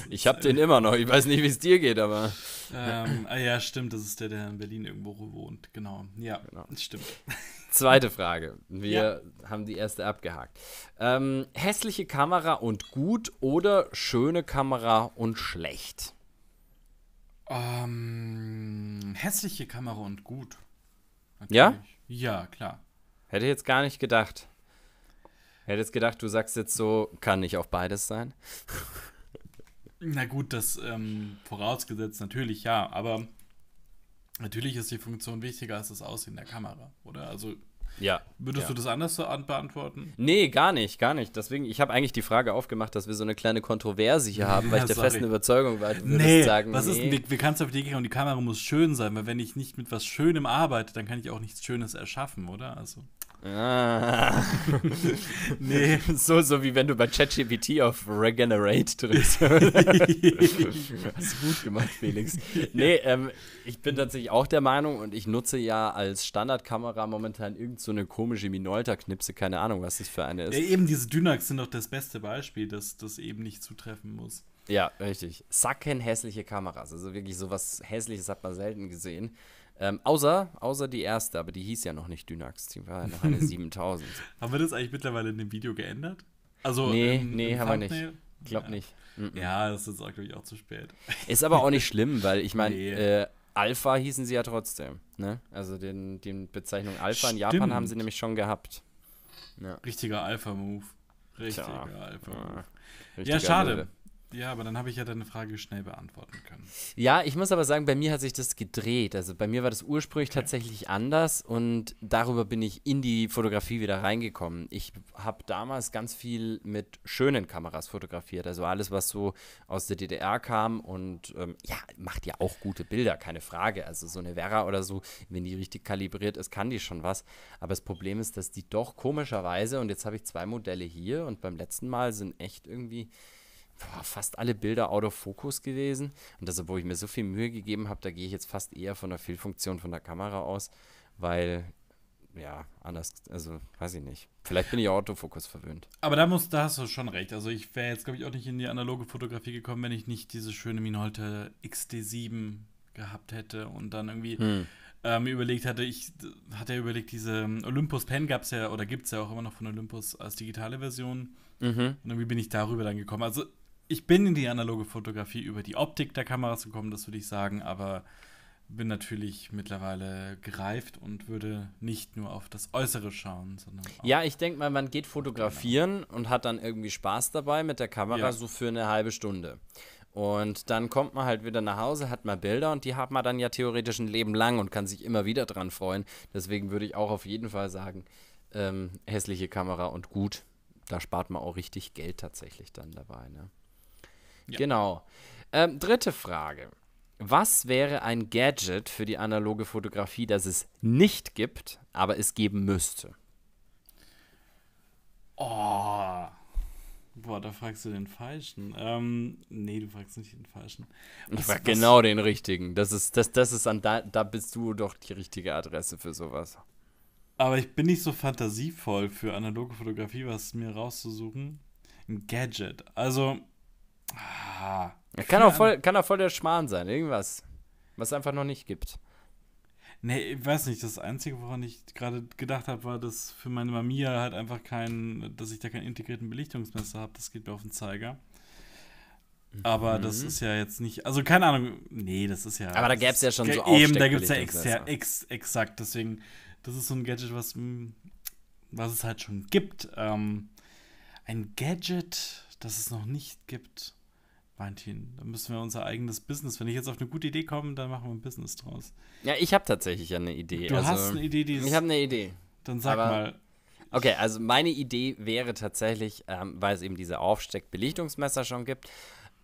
Ich habe den immer noch. Ich weiß nicht, wie es dir geht, aber. Ähm, ah ja, stimmt. Das ist der, der in Berlin irgendwo wohnt. Genau. Ja, genau. stimmt. Zweite Frage. Wir ja. haben die erste abgehakt. Ähm, hässliche Kamera und gut oder schöne Kamera und schlecht? Ähm, hässliche Kamera und gut. Natürlich. Ja? Ja, klar. Hätte ich jetzt gar nicht gedacht. Hätte jetzt gedacht, du sagst jetzt so, kann nicht auf beides sein. Na gut, das ähm, vorausgesetzt natürlich ja, aber natürlich ist die Funktion wichtiger als das Aussehen der Kamera, oder? Also ja. Würdest ja. du das anders beantworten? Nee, gar nicht, gar nicht. Deswegen, ich habe eigentlich die Frage aufgemacht, dass wir so eine kleine Kontroverse hier [LAUGHS] haben, weil ja, ich der sorry. festen Überzeugung war, du würdest nee, sagen, was nee. ist denn, wie, wie kannst du auf die gehen und die Kamera muss schön sein, weil wenn ich nicht mit was Schönem arbeite, dann kann ich auch nichts Schönes erschaffen, oder? Also. Ah. [LAUGHS] nee. So, so wie wenn du bei ChatGPT auf Regenerate drückst. [LAUGHS] Hast du gut gemacht, Felix. Nee, ähm, ich bin tatsächlich auch der Meinung und ich nutze ja als Standardkamera momentan irgendeine so komische Minolta-Knipse, keine Ahnung, was das für eine ist. Ja, eben diese Dynax sind doch das beste Beispiel, dass das eben nicht zutreffen muss. Ja, richtig. Sacken hässliche Kameras. Also wirklich so was Hässliches hat man selten gesehen. Ähm, außer, außer die erste, aber die hieß ja noch nicht Dynax, die war ja noch eine 7000. [LAUGHS] haben wir das eigentlich mittlerweile in dem Video geändert? Also, nee, im, nee, haben wir nicht. Ich glaube ja. nicht. Mhm. Ja, das ist, glaube ich, auch zu spät. [LAUGHS] Ist aber auch nicht schlimm, weil ich meine, nee. äh, Alpha hießen sie ja trotzdem. Ne? Also den, den Bezeichnung Alpha Stimmt. in Japan haben sie nämlich schon gehabt. Ja. Richtiger Alpha-Move. Richtiger Alpha-Move. Ah, ja, schade. Alpha ja, aber dann habe ich ja deine Frage schnell beantworten können. Ja, ich muss aber sagen, bei mir hat sich das gedreht. Also bei mir war das ursprünglich okay. tatsächlich anders und darüber bin ich in die Fotografie wieder reingekommen. Ich habe damals ganz viel mit schönen Kameras fotografiert. Also alles, was so aus der DDR kam und ähm, ja, macht ja auch gute Bilder, keine Frage. Also so eine Vera oder so, wenn die richtig kalibriert ist, kann die schon was. Aber das Problem ist, dass die doch komischerweise, und jetzt habe ich zwei Modelle hier und beim letzten Mal sind echt irgendwie fast alle Bilder out of focus gewesen. Und das, also, obwohl ich mir so viel Mühe gegeben habe, da gehe ich jetzt fast eher von der Fehlfunktion von der Kamera aus, weil ja, anders, also weiß ich nicht. Vielleicht bin ich auch Autofokus verwöhnt. Aber da, muss, da hast du schon recht. Also ich wäre jetzt, glaube ich, auch nicht in die analoge Fotografie gekommen, wenn ich nicht diese schöne Minolta XD7 gehabt hätte und dann irgendwie hm. äh, überlegt hatte, ich hatte ja überlegt, diese ähm, Olympus Pen gab es ja, oder gibt es ja auch immer noch von Olympus als digitale Version. Mhm. Und irgendwie bin ich darüber dann gekommen. Also ich bin in die analoge Fotografie über die Optik der Kameras gekommen, das würde ich sagen, aber bin natürlich mittlerweile gereift und würde nicht nur auf das Äußere schauen, sondern Ja, ich denke mal, man geht fotografieren und hat dann irgendwie Spaß dabei mit der Kamera ja. so für eine halbe Stunde. Und dann kommt man halt wieder nach Hause, hat mal Bilder und die hat man dann ja theoretisch ein Leben lang und kann sich immer wieder dran freuen. Deswegen würde ich auch auf jeden Fall sagen, ähm, hässliche Kamera und gut, da spart man auch richtig Geld tatsächlich dann dabei. Ne? Genau. Ähm, dritte Frage. Was wäre ein Gadget für die analoge Fotografie, das es nicht gibt, aber es geben müsste? Oh. Boah, da fragst du den Falschen. Ähm, nee, du fragst nicht den Falschen. Was, ich frag genau den Richtigen. Das ist, das, das ist an da, da bist du doch die richtige Adresse für sowas. Aber ich bin nicht so fantasievoll für analoge Fotografie, was mir rauszusuchen. Ein Gadget. Also, Ah, kann, auch voll, kann auch voll der Schmarrn sein, irgendwas, was es einfach noch nicht gibt. Nee, ich weiß nicht. Das Einzige, woran ich gerade gedacht habe, war, dass für meine Mamiya halt einfach kein, dass ich da keinen integrierten Belichtungsmesser habe. Das geht mir auf den Zeiger. Aber mhm. das ist ja jetzt nicht, also keine Ahnung, nee, das ist ja. Aber da gäbe es ja schon so Eben, da gibt es ja exter, ex, exakt, deswegen, das ist so ein Gadget, was, mm, was es halt schon gibt. Ähm, ein Gadget, das es noch nicht gibt. Valentin, da müssen wir unser eigenes Business. Wenn ich jetzt auf eine gute Idee komme, dann machen wir ein Business draus. Ja, ich habe tatsächlich eine Idee. Du also, hast eine Idee, die ist. Ich habe eine Idee. Dann sag Aber, mal. Okay, also meine Idee wäre tatsächlich, ähm, weil es eben diese Aufsteckbelichtungsmesser schon gibt,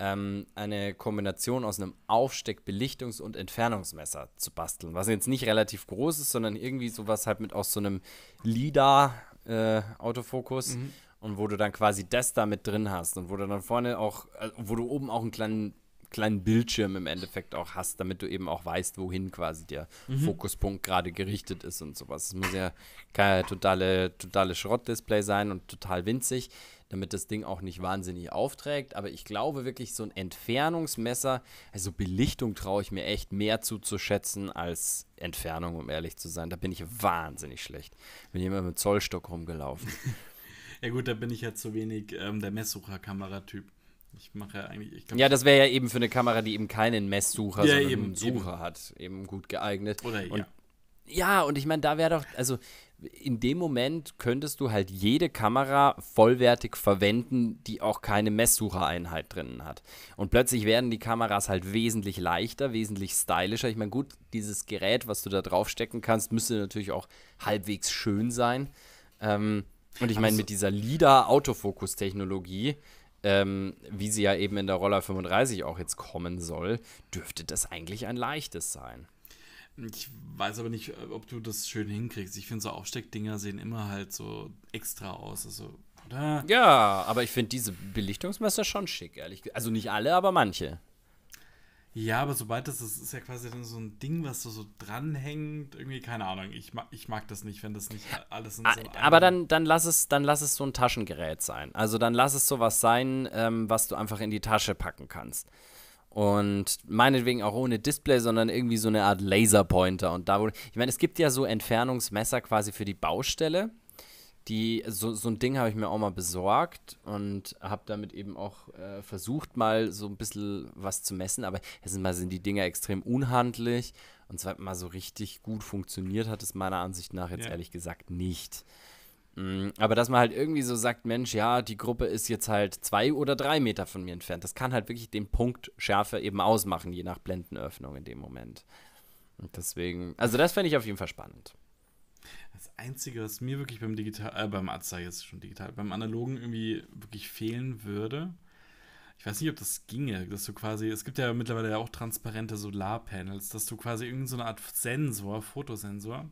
ähm, eine Kombination aus einem Aufsteckbelichtungs- und Entfernungsmesser zu basteln. Was jetzt nicht relativ groß ist, sondern irgendwie sowas halt mit aus so einem LIDAR-Autofokus. Äh, mhm und wo du dann quasi das da mit drin hast und wo du dann vorne auch, äh, wo du oben auch einen kleinen, kleinen Bildschirm im Endeffekt auch hast, damit du eben auch weißt, wohin quasi der mhm. Fokuspunkt gerade gerichtet ist und sowas. Es muss ja kein totale, totale Schrottdisplay sein und total winzig, damit das Ding auch nicht wahnsinnig aufträgt. Aber ich glaube wirklich, so ein Entfernungsmesser, also Belichtung traue ich mir echt mehr zuzuschätzen als Entfernung, um ehrlich zu sein. Da bin ich wahnsinnig schlecht. Bin immer mit Zollstock rumgelaufen. [LAUGHS] Ja gut, da bin ich ja zu wenig ähm, der Messsucher-Kameratyp. Ich mache ja eigentlich. Ich glaub, ja, das wäre ja eben für eine Kamera, die eben keinen Messsucher, ja, sondern eben, einen Sucher eben. hat, eben gut geeignet. Oder und, ja. Ja, und ich meine, da wäre doch, also in dem Moment könntest du halt jede Kamera vollwertig verwenden, die auch keine Messsuchereinheit drinnen hat. Und plötzlich werden die Kameras halt wesentlich leichter, wesentlich stylischer. Ich meine, gut, dieses Gerät, was du da draufstecken kannst, müsste natürlich auch halbwegs schön sein. Ähm, und ich meine, mit dieser lida autofokus technologie ähm, wie sie ja eben in der Roller 35 auch jetzt kommen soll, dürfte das eigentlich ein leichtes sein. Ich weiß aber nicht, äh, ob du das schön hinkriegst. Ich finde, so Aufsteckdinger sehen immer halt so extra aus. Also, oder? Ja, aber ich finde diese Belichtungsmesser schon schick, ehrlich gesagt. Also nicht alle, aber manche. Ja, aber sobald das ist, ist ja quasi dann so ein Ding, was so, so dranhängt, irgendwie, keine Ahnung. Ich mag, ich mag das nicht, wenn das nicht alles in so ah, einem Aber dann, dann, lass es, dann lass es so ein Taschengerät sein. Also dann lass es sowas sein, ähm, was du einfach in die Tasche packen kannst. Und meinetwegen auch ohne Display, sondern irgendwie so eine Art Laserpointer. Und da, wo, ich meine, es gibt ja so Entfernungsmesser quasi für die Baustelle die, so, so ein Ding habe ich mir auch mal besorgt und habe damit eben auch äh, versucht, mal so ein bisschen was zu messen. Aber erstmal sind die Dinger extrem unhandlich und zweitens mal so richtig gut funktioniert hat es meiner Ansicht nach jetzt ja. ehrlich gesagt nicht. Mhm, aber dass man halt irgendwie so sagt, Mensch, ja, die Gruppe ist jetzt halt zwei oder drei Meter von mir entfernt. Das kann halt wirklich den Punkt Schärfe eben ausmachen, je nach Blendenöffnung in dem Moment. Und deswegen, also das fände ich auf jeden Fall spannend. Einzige, was mir wirklich beim Digital, äh, beim Arzt jetzt schon digital, beim Analogen irgendwie wirklich fehlen würde. Ich weiß nicht, ob das ginge, dass du quasi, es gibt ja mittlerweile ja auch transparente Solarpanels, dass du quasi irgendeine Art Sensor, Fotosensor,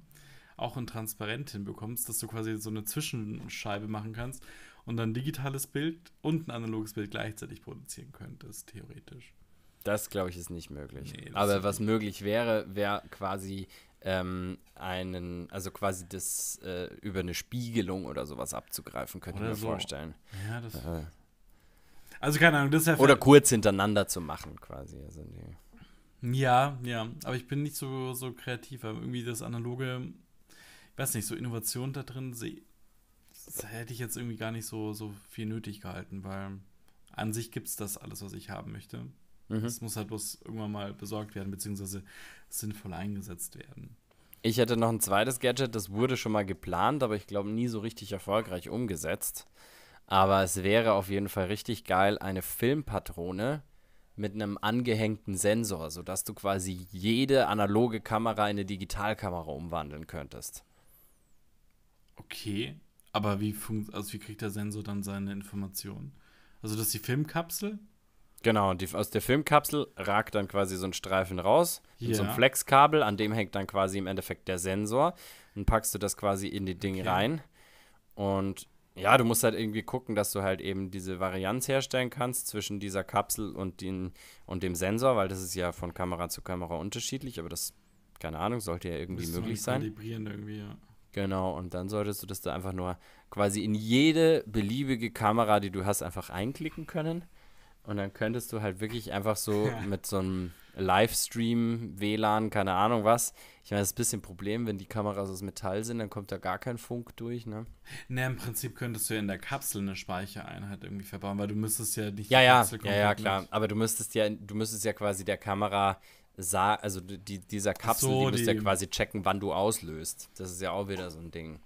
auch in transparent hinbekommst, dass du quasi so eine Zwischenscheibe machen kannst und dann ein digitales Bild und ein analoges Bild gleichzeitig produzieren könntest, theoretisch. Das glaube ich ist nicht möglich. Nee, Aber was möglich wäre, wäre quasi ähm, einen, also quasi das äh, über eine Spiegelung oder sowas abzugreifen, könnte ich mir so. vorstellen. Ja, das. Äh, also keine Ahnung, das ist ja Oder kurz hintereinander zu machen, quasi. Also nee. Ja, ja, aber ich bin nicht so, so kreativ, aber irgendwie das analoge, ich weiß nicht, so Innovation da drin sehe. hätte ich jetzt irgendwie gar nicht so, so viel nötig gehalten, weil an sich gibt es das alles, was ich haben möchte. Mhm. Das muss halt bloß irgendwann mal besorgt werden, beziehungsweise sinnvoll eingesetzt werden. Ich hätte noch ein zweites Gadget, das wurde schon mal geplant, aber ich glaube nie so richtig erfolgreich umgesetzt. Aber es wäre auf jeden Fall richtig geil, eine Filmpatrone mit einem angehängten Sensor, sodass du quasi jede analoge Kamera in eine Digitalkamera umwandeln könntest. Okay, aber wie, funkt, also wie kriegt der Sensor dann seine Informationen? Also das ist die Filmkapsel Genau, die, aus der Filmkapsel ragt dann quasi so ein Streifen raus, yeah. so einem Flexkabel, an dem hängt dann quasi im Endeffekt der Sensor. Dann packst du das quasi in die Ding okay. rein. Und ja, du musst halt irgendwie gucken, dass du halt eben diese Varianz herstellen kannst zwischen dieser Kapsel und, den, und dem Sensor, weil das ist ja von Kamera zu Kamera unterschiedlich, aber das, keine Ahnung, sollte ja irgendwie das möglich sein. Kalibrieren irgendwie, ja. Genau, und dann solltest du das da einfach nur quasi in jede beliebige Kamera, die du hast, einfach einklicken können. Und dann könntest du halt wirklich einfach so [LAUGHS] mit so einem Livestream, WLAN, keine Ahnung was. Ich meine, das ist ein bisschen ein Problem, wenn die Kameras aus Metall sind, dann kommt da gar kein Funk durch, ne? Ne, im Prinzip könntest du ja in der Kapsel eine Speichereinheit irgendwie verbauen, weil du müsstest ja nicht Ja, ja, ja, ja, klar. Mit. Aber du müsstest ja, du müsstest ja quasi der Kamera also die, dieser Kapsel, so, die, die müsst ja quasi checken, wann du auslöst. Das ist ja auch wieder so ein Ding.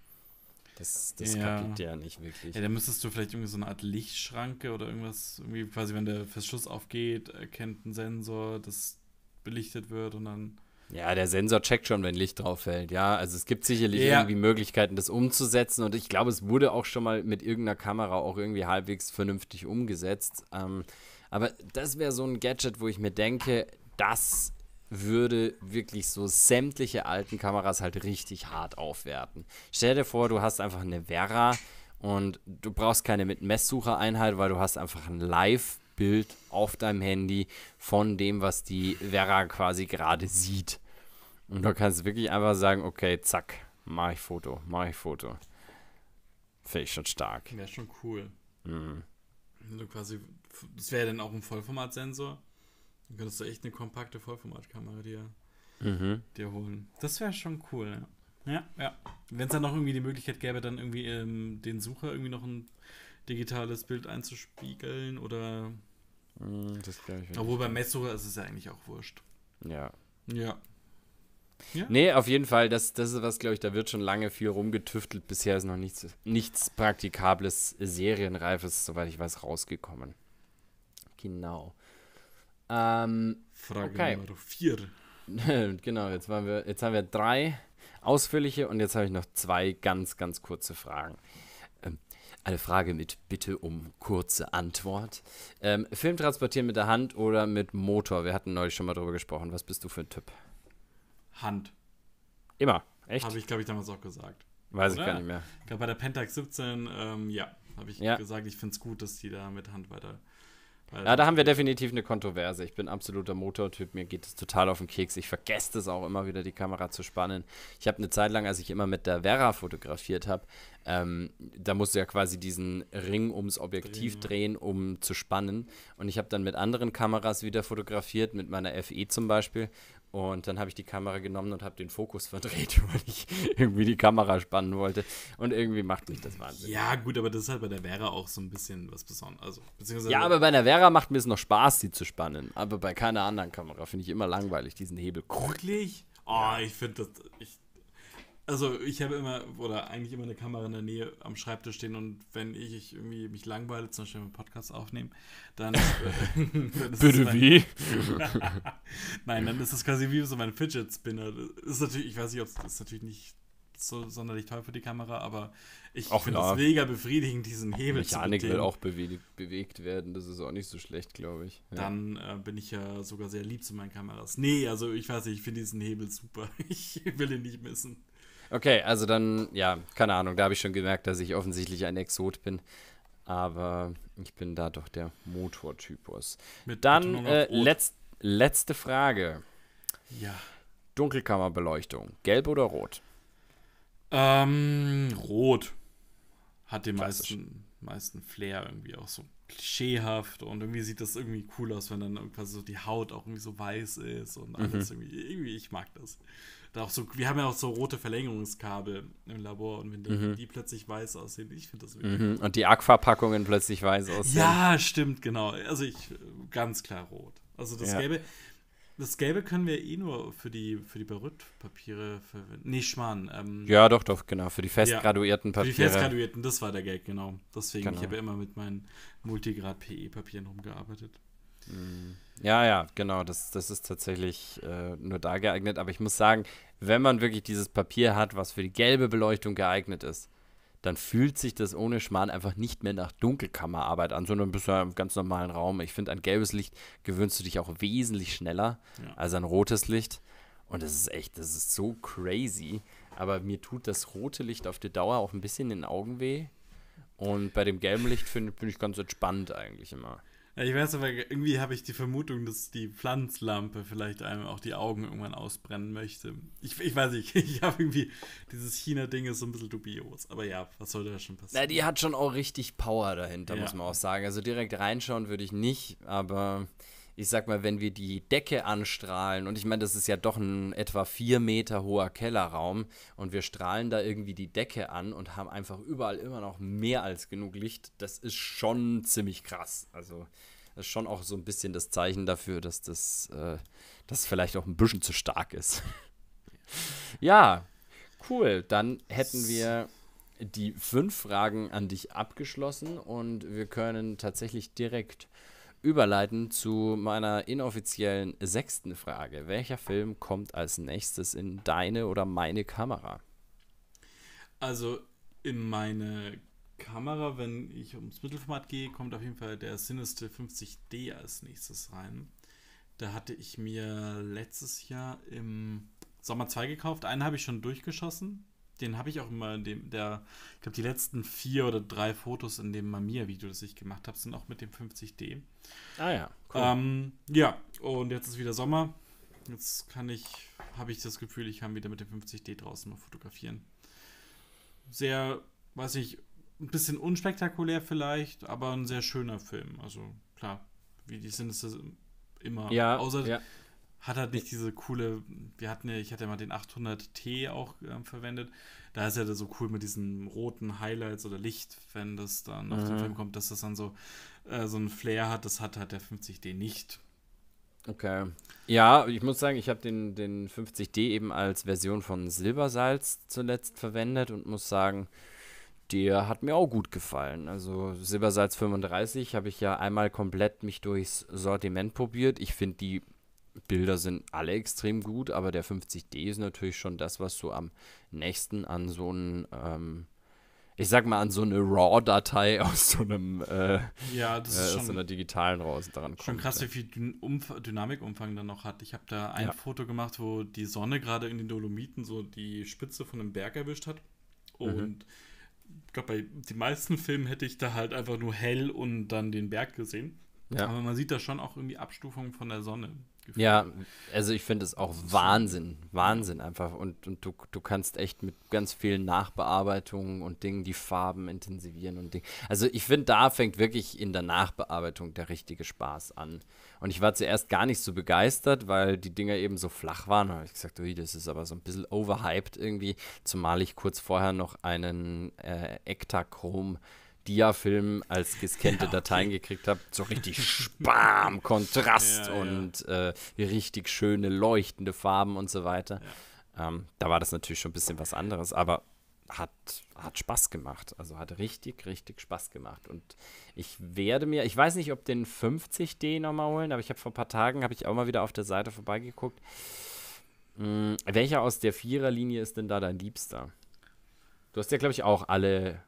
Das, das ja. kapiert der nicht wirklich. Ja, da müsstest du vielleicht irgendwie so eine Art Lichtschranke oder irgendwas, irgendwie quasi, wenn der Verschluss aufgeht, erkennt ein Sensor, das belichtet wird und dann. Ja, der Sensor checkt schon, wenn Licht drauf fällt. Ja, also es gibt sicherlich ja. irgendwie Möglichkeiten, das umzusetzen. Und ich glaube, es wurde auch schon mal mit irgendeiner Kamera auch irgendwie halbwegs vernünftig umgesetzt. Ähm, aber das wäre so ein Gadget, wo ich mir denke, das würde wirklich so sämtliche alten Kameras halt richtig hart aufwerten. Stell dir vor, du hast einfach eine Vera und du brauchst keine mit Messsuchereinheit, weil du hast einfach ein Live-Bild auf deinem Handy von dem, was die Vera quasi gerade sieht. Und du kannst wirklich einfach sagen, okay, zack, mach ich Foto, mach ich Foto. Finde ich schon stark. Wäre schon cool. Mhm. Also quasi, das wäre dann auch ein Vollformatsensor. Dann könntest du echt eine kompakte Vollformatkamera dir, mhm. dir holen. Das wäre schon cool, ja. Ja, ja. Wenn es dann noch irgendwie die Möglichkeit gäbe, dann irgendwie ähm, den Sucher irgendwie noch ein digitales Bild einzuspiegeln oder. Mhm, das glaube ich. Obwohl beim Messsucher ist es ja eigentlich auch wurscht. Ja. Ja, ja. Nee, auf jeden Fall, das, das ist was, glaube ich, da wird schon lange viel rumgetüftelt. Bisher ist noch nichts, nichts Praktikables, Serienreifes, soweit ich weiß, rausgekommen. Genau. Ähm, Frage okay. Nummer 4. [LAUGHS] genau, jetzt, waren wir, jetzt haben wir drei ausführliche und jetzt habe ich noch zwei ganz, ganz kurze Fragen. Ähm, eine Frage mit Bitte um kurze Antwort. Ähm, Film transportieren mit der Hand oder mit Motor? Wir hatten neulich schon mal darüber gesprochen. Was bist du für ein Typ? Hand. Immer. Echt? Habe ich, glaube ich, damals auch gesagt. Weiß oder? ich gar nicht mehr. Ich glaube, bei der Pentax 17, ähm, ja, habe ich ja. gesagt, ich finde es gut, dass die da mit Hand weiter also ja, da haben wir definitiv eine Kontroverse. Ich bin absoluter Motortyp, mir geht es total auf den Keks. Ich vergesse es auch immer wieder, die Kamera zu spannen. Ich habe eine Zeit lang, als ich immer mit der Vera fotografiert habe, ähm, da musst du ja quasi diesen Ring ums Objektiv drehen, drehen um zu spannen. Und ich habe dann mit anderen Kameras wieder fotografiert, mit meiner FE zum Beispiel. Und dann habe ich die Kamera genommen und habe den Fokus [LAUGHS] verdreht, weil ich irgendwie die Kamera spannen wollte. Und irgendwie macht mich das Wahnsinn. Ja, gut, aber das ist halt bei der Vera auch so ein bisschen was Besonderes. Also, ja, aber bei der Vera macht mir es noch Spaß, sie zu spannen. Aber bei keiner anderen Kamera finde ich immer langweilig, diesen Hebel. Wirklich? Oh, ich finde das. Ich, also ich habe immer oder eigentlich immer eine Kamera in der Nähe am Schreibtisch stehen und wenn ich, ich irgendwie mich langweile, zum Beispiel einen Podcast aufnehme, dann. [LAUGHS] dann Bitte wie? [LAUGHS] Nein, dann ist das quasi wie so mein Fidget Spinner. ist natürlich, ich weiß nicht, ob es natürlich nicht so sonderlich toll für die Kamera, aber ich finde es mega befriedigend, diesen Hebel Mechanik zu Mechanik will auch bewegt werden, das ist auch nicht so schlecht, glaube ich. Ja. Dann äh, bin ich ja sogar sehr lieb zu meinen Kameras. Nee, also ich weiß nicht, ich finde diesen Hebel super. [LAUGHS] Ich will ihn nicht missen. Okay, also dann, ja, keine Ahnung, da habe ich schon gemerkt, dass ich offensichtlich ein Exot bin. Aber ich bin da doch der Motortypus. Mit dann äh, letz, letzte Frage. Ja. Dunkelkammerbeleuchtung, gelb oder rot? Ähm, rot. Hat den meisten, meisten Flair irgendwie auch so klischeehaft und irgendwie sieht das irgendwie cool aus, wenn dann irgendwas so die Haut auch irgendwie so weiß ist und mhm. alles mhm. irgendwie, irgendwie, ich mag das da auch so, wir haben ja auch so rote Verlängerungskabel im Labor und wenn die, mhm. die plötzlich weiß aussehen, ich finde das wirklich. Mhm. Und die Aquapackungen plötzlich weiß aussehen. Ja, stimmt, genau. Also ich, ganz klar rot. Also das ja. Gelbe, das Gelbe können wir eh nur für die, für die barrett verwenden. Nee, Schmarrn. Ähm, ja, doch, doch, genau. Für die festgraduierten Papiere. Für die festgraduierten, das war der Gag, genau. Deswegen, genau. ich habe immer mit meinen Multigrad-PE-Papieren rumgearbeitet. Mhm. Ja, ja, genau. Das, das ist tatsächlich äh, nur da geeignet. Aber ich muss sagen, wenn man wirklich dieses Papier hat, was für die gelbe Beleuchtung geeignet ist, dann fühlt sich das ohne Schmarrn einfach nicht mehr nach Dunkelkammerarbeit an, sondern bist du ja im ganz normalen Raum. Ich finde, an gelbes Licht gewöhnst du dich auch wesentlich schneller ja. als an rotes Licht. Und das ist echt, das ist so crazy. Aber mir tut das rote Licht auf die Dauer auch ein bisschen in den Augen weh. Und bei dem gelben Licht find, bin ich ganz entspannt eigentlich immer. Ja, ich weiß aber, irgendwie habe ich die Vermutung, dass die Pflanzlampe vielleicht einem auch die Augen irgendwann ausbrennen möchte. Ich, ich weiß nicht, [LAUGHS] ich habe irgendwie, dieses China-Ding ist so ein bisschen dubios. Aber ja, was sollte da schon passieren? Na, die hat schon auch richtig Power dahinter, ja. muss man auch sagen. Also direkt reinschauen würde ich nicht, aber ich sag mal, wenn wir die Decke anstrahlen, und ich meine, das ist ja doch ein etwa vier Meter hoher Kellerraum, und wir strahlen da irgendwie die Decke an und haben einfach überall immer noch mehr als genug Licht, das ist schon ziemlich krass. Also, das ist schon auch so ein bisschen das Zeichen dafür, dass das, äh, das vielleicht auch ein bisschen zu stark ist. [LAUGHS] ja, cool. Dann hätten wir die fünf Fragen an dich abgeschlossen und wir können tatsächlich direkt überleiten zu meiner inoffiziellen sechsten Frage. Welcher Film kommt als nächstes in deine oder meine Kamera? Also in meine Kamera, wenn ich ums Mittelformat gehe, kommt auf jeden Fall der Sinister 50D als nächstes rein. Da hatte ich mir letztes Jahr im Sommer 2 gekauft. Einen habe ich schon durchgeschossen den habe ich auch immer, in dem, der, ich glaube, die letzten vier oder drei Fotos in dem Mamiya-Video, das ich gemacht habe, sind auch mit dem 50D. Ah ja, cool. Ähm, ja, und jetzt ist wieder Sommer. Jetzt kann ich, habe ich das Gefühl, ich kann wieder mit dem 50D draußen mal fotografieren. Sehr, weiß ich, ein bisschen unspektakulär vielleicht, aber ein sehr schöner Film. Also klar, wie die sind es immer. Ja, außer, ja hat halt nicht diese coole, wir hatten ja, ich hatte ja mal den 800T auch ähm, verwendet. Da ist ja so cool mit diesen roten Highlights oder Licht, wenn das dann mhm. auf den mhm. Film kommt, dass das dann so, äh, so einen Flair hat. Das hat halt der 50D nicht. Okay. Ja, ich muss sagen, ich habe den, den 50D eben als Version von Silbersalz zuletzt verwendet und muss sagen, der hat mir auch gut gefallen. Also Silbersalz 35 habe ich ja einmal komplett mich durchs Sortiment probiert. Ich finde die Bilder sind alle extrem gut, aber der 50D ist natürlich schon das, was so am nächsten an so einen, ähm, ich sag mal, an so eine RAW-Datei [LAUGHS] aus so einem, äh, ja, das äh, ist schon, so einer digitalen raus dran kommt. Schon krass, wie viel Umf Dynamikumfang dann noch hat. Ich habe da ein ja. Foto gemacht, wo die Sonne gerade in den Dolomiten so die Spitze von einem Berg erwischt hat mhm. und mhm. Ich glaube, bei den meisten Filmen hätte ich da halt einfach nur hell und dann den Berg gesehen. Ja. Aber man sieht da schon auch irgendwie Abstufungen von der Sonne. Ja, also ich finde es auch Wahnsinn, Wahnsinn einfach. Und, und du, du kannst echt mit ganz vielen Nachbearbeitungen und Dingen die Farben intensivieren und Dinge. Also ich finde, da fängt wirklich in der Nachbearbeitung der richtige Spaß an. Und ich war zuerst gar nicht so begeistert, weil die Dinger eben so flach waren. Da habe ich gesagt, ui, das ist aber so ein bisschen overhyped irgendwie. Zumal ich kurz vorher noch einen äh, Ektachrom Dia-Film als gescannte ja, okay. Dateien gekriegt habe, so richtig Spam, Kontrast [LAUGHS] ja, und äh, richtig schöne leuchtende Farben und so weiter. Ähm, da war das natürlich schon ein bisschen was anderes, aber hat, hat Spaß gemacht. Also hat richtig, richtig Spaß gemacht. Und ich werde mir, ich weiß nicht, ob den 50D nochmal holen, aber ich habe vor ein paar Tagen, habe ich auch mal wieder auf der Seite vorbeigeguckt. Hm, welcher aus der Viererlinie ist denn da dein Liebster? Du hast ja, glaube ich, auch alle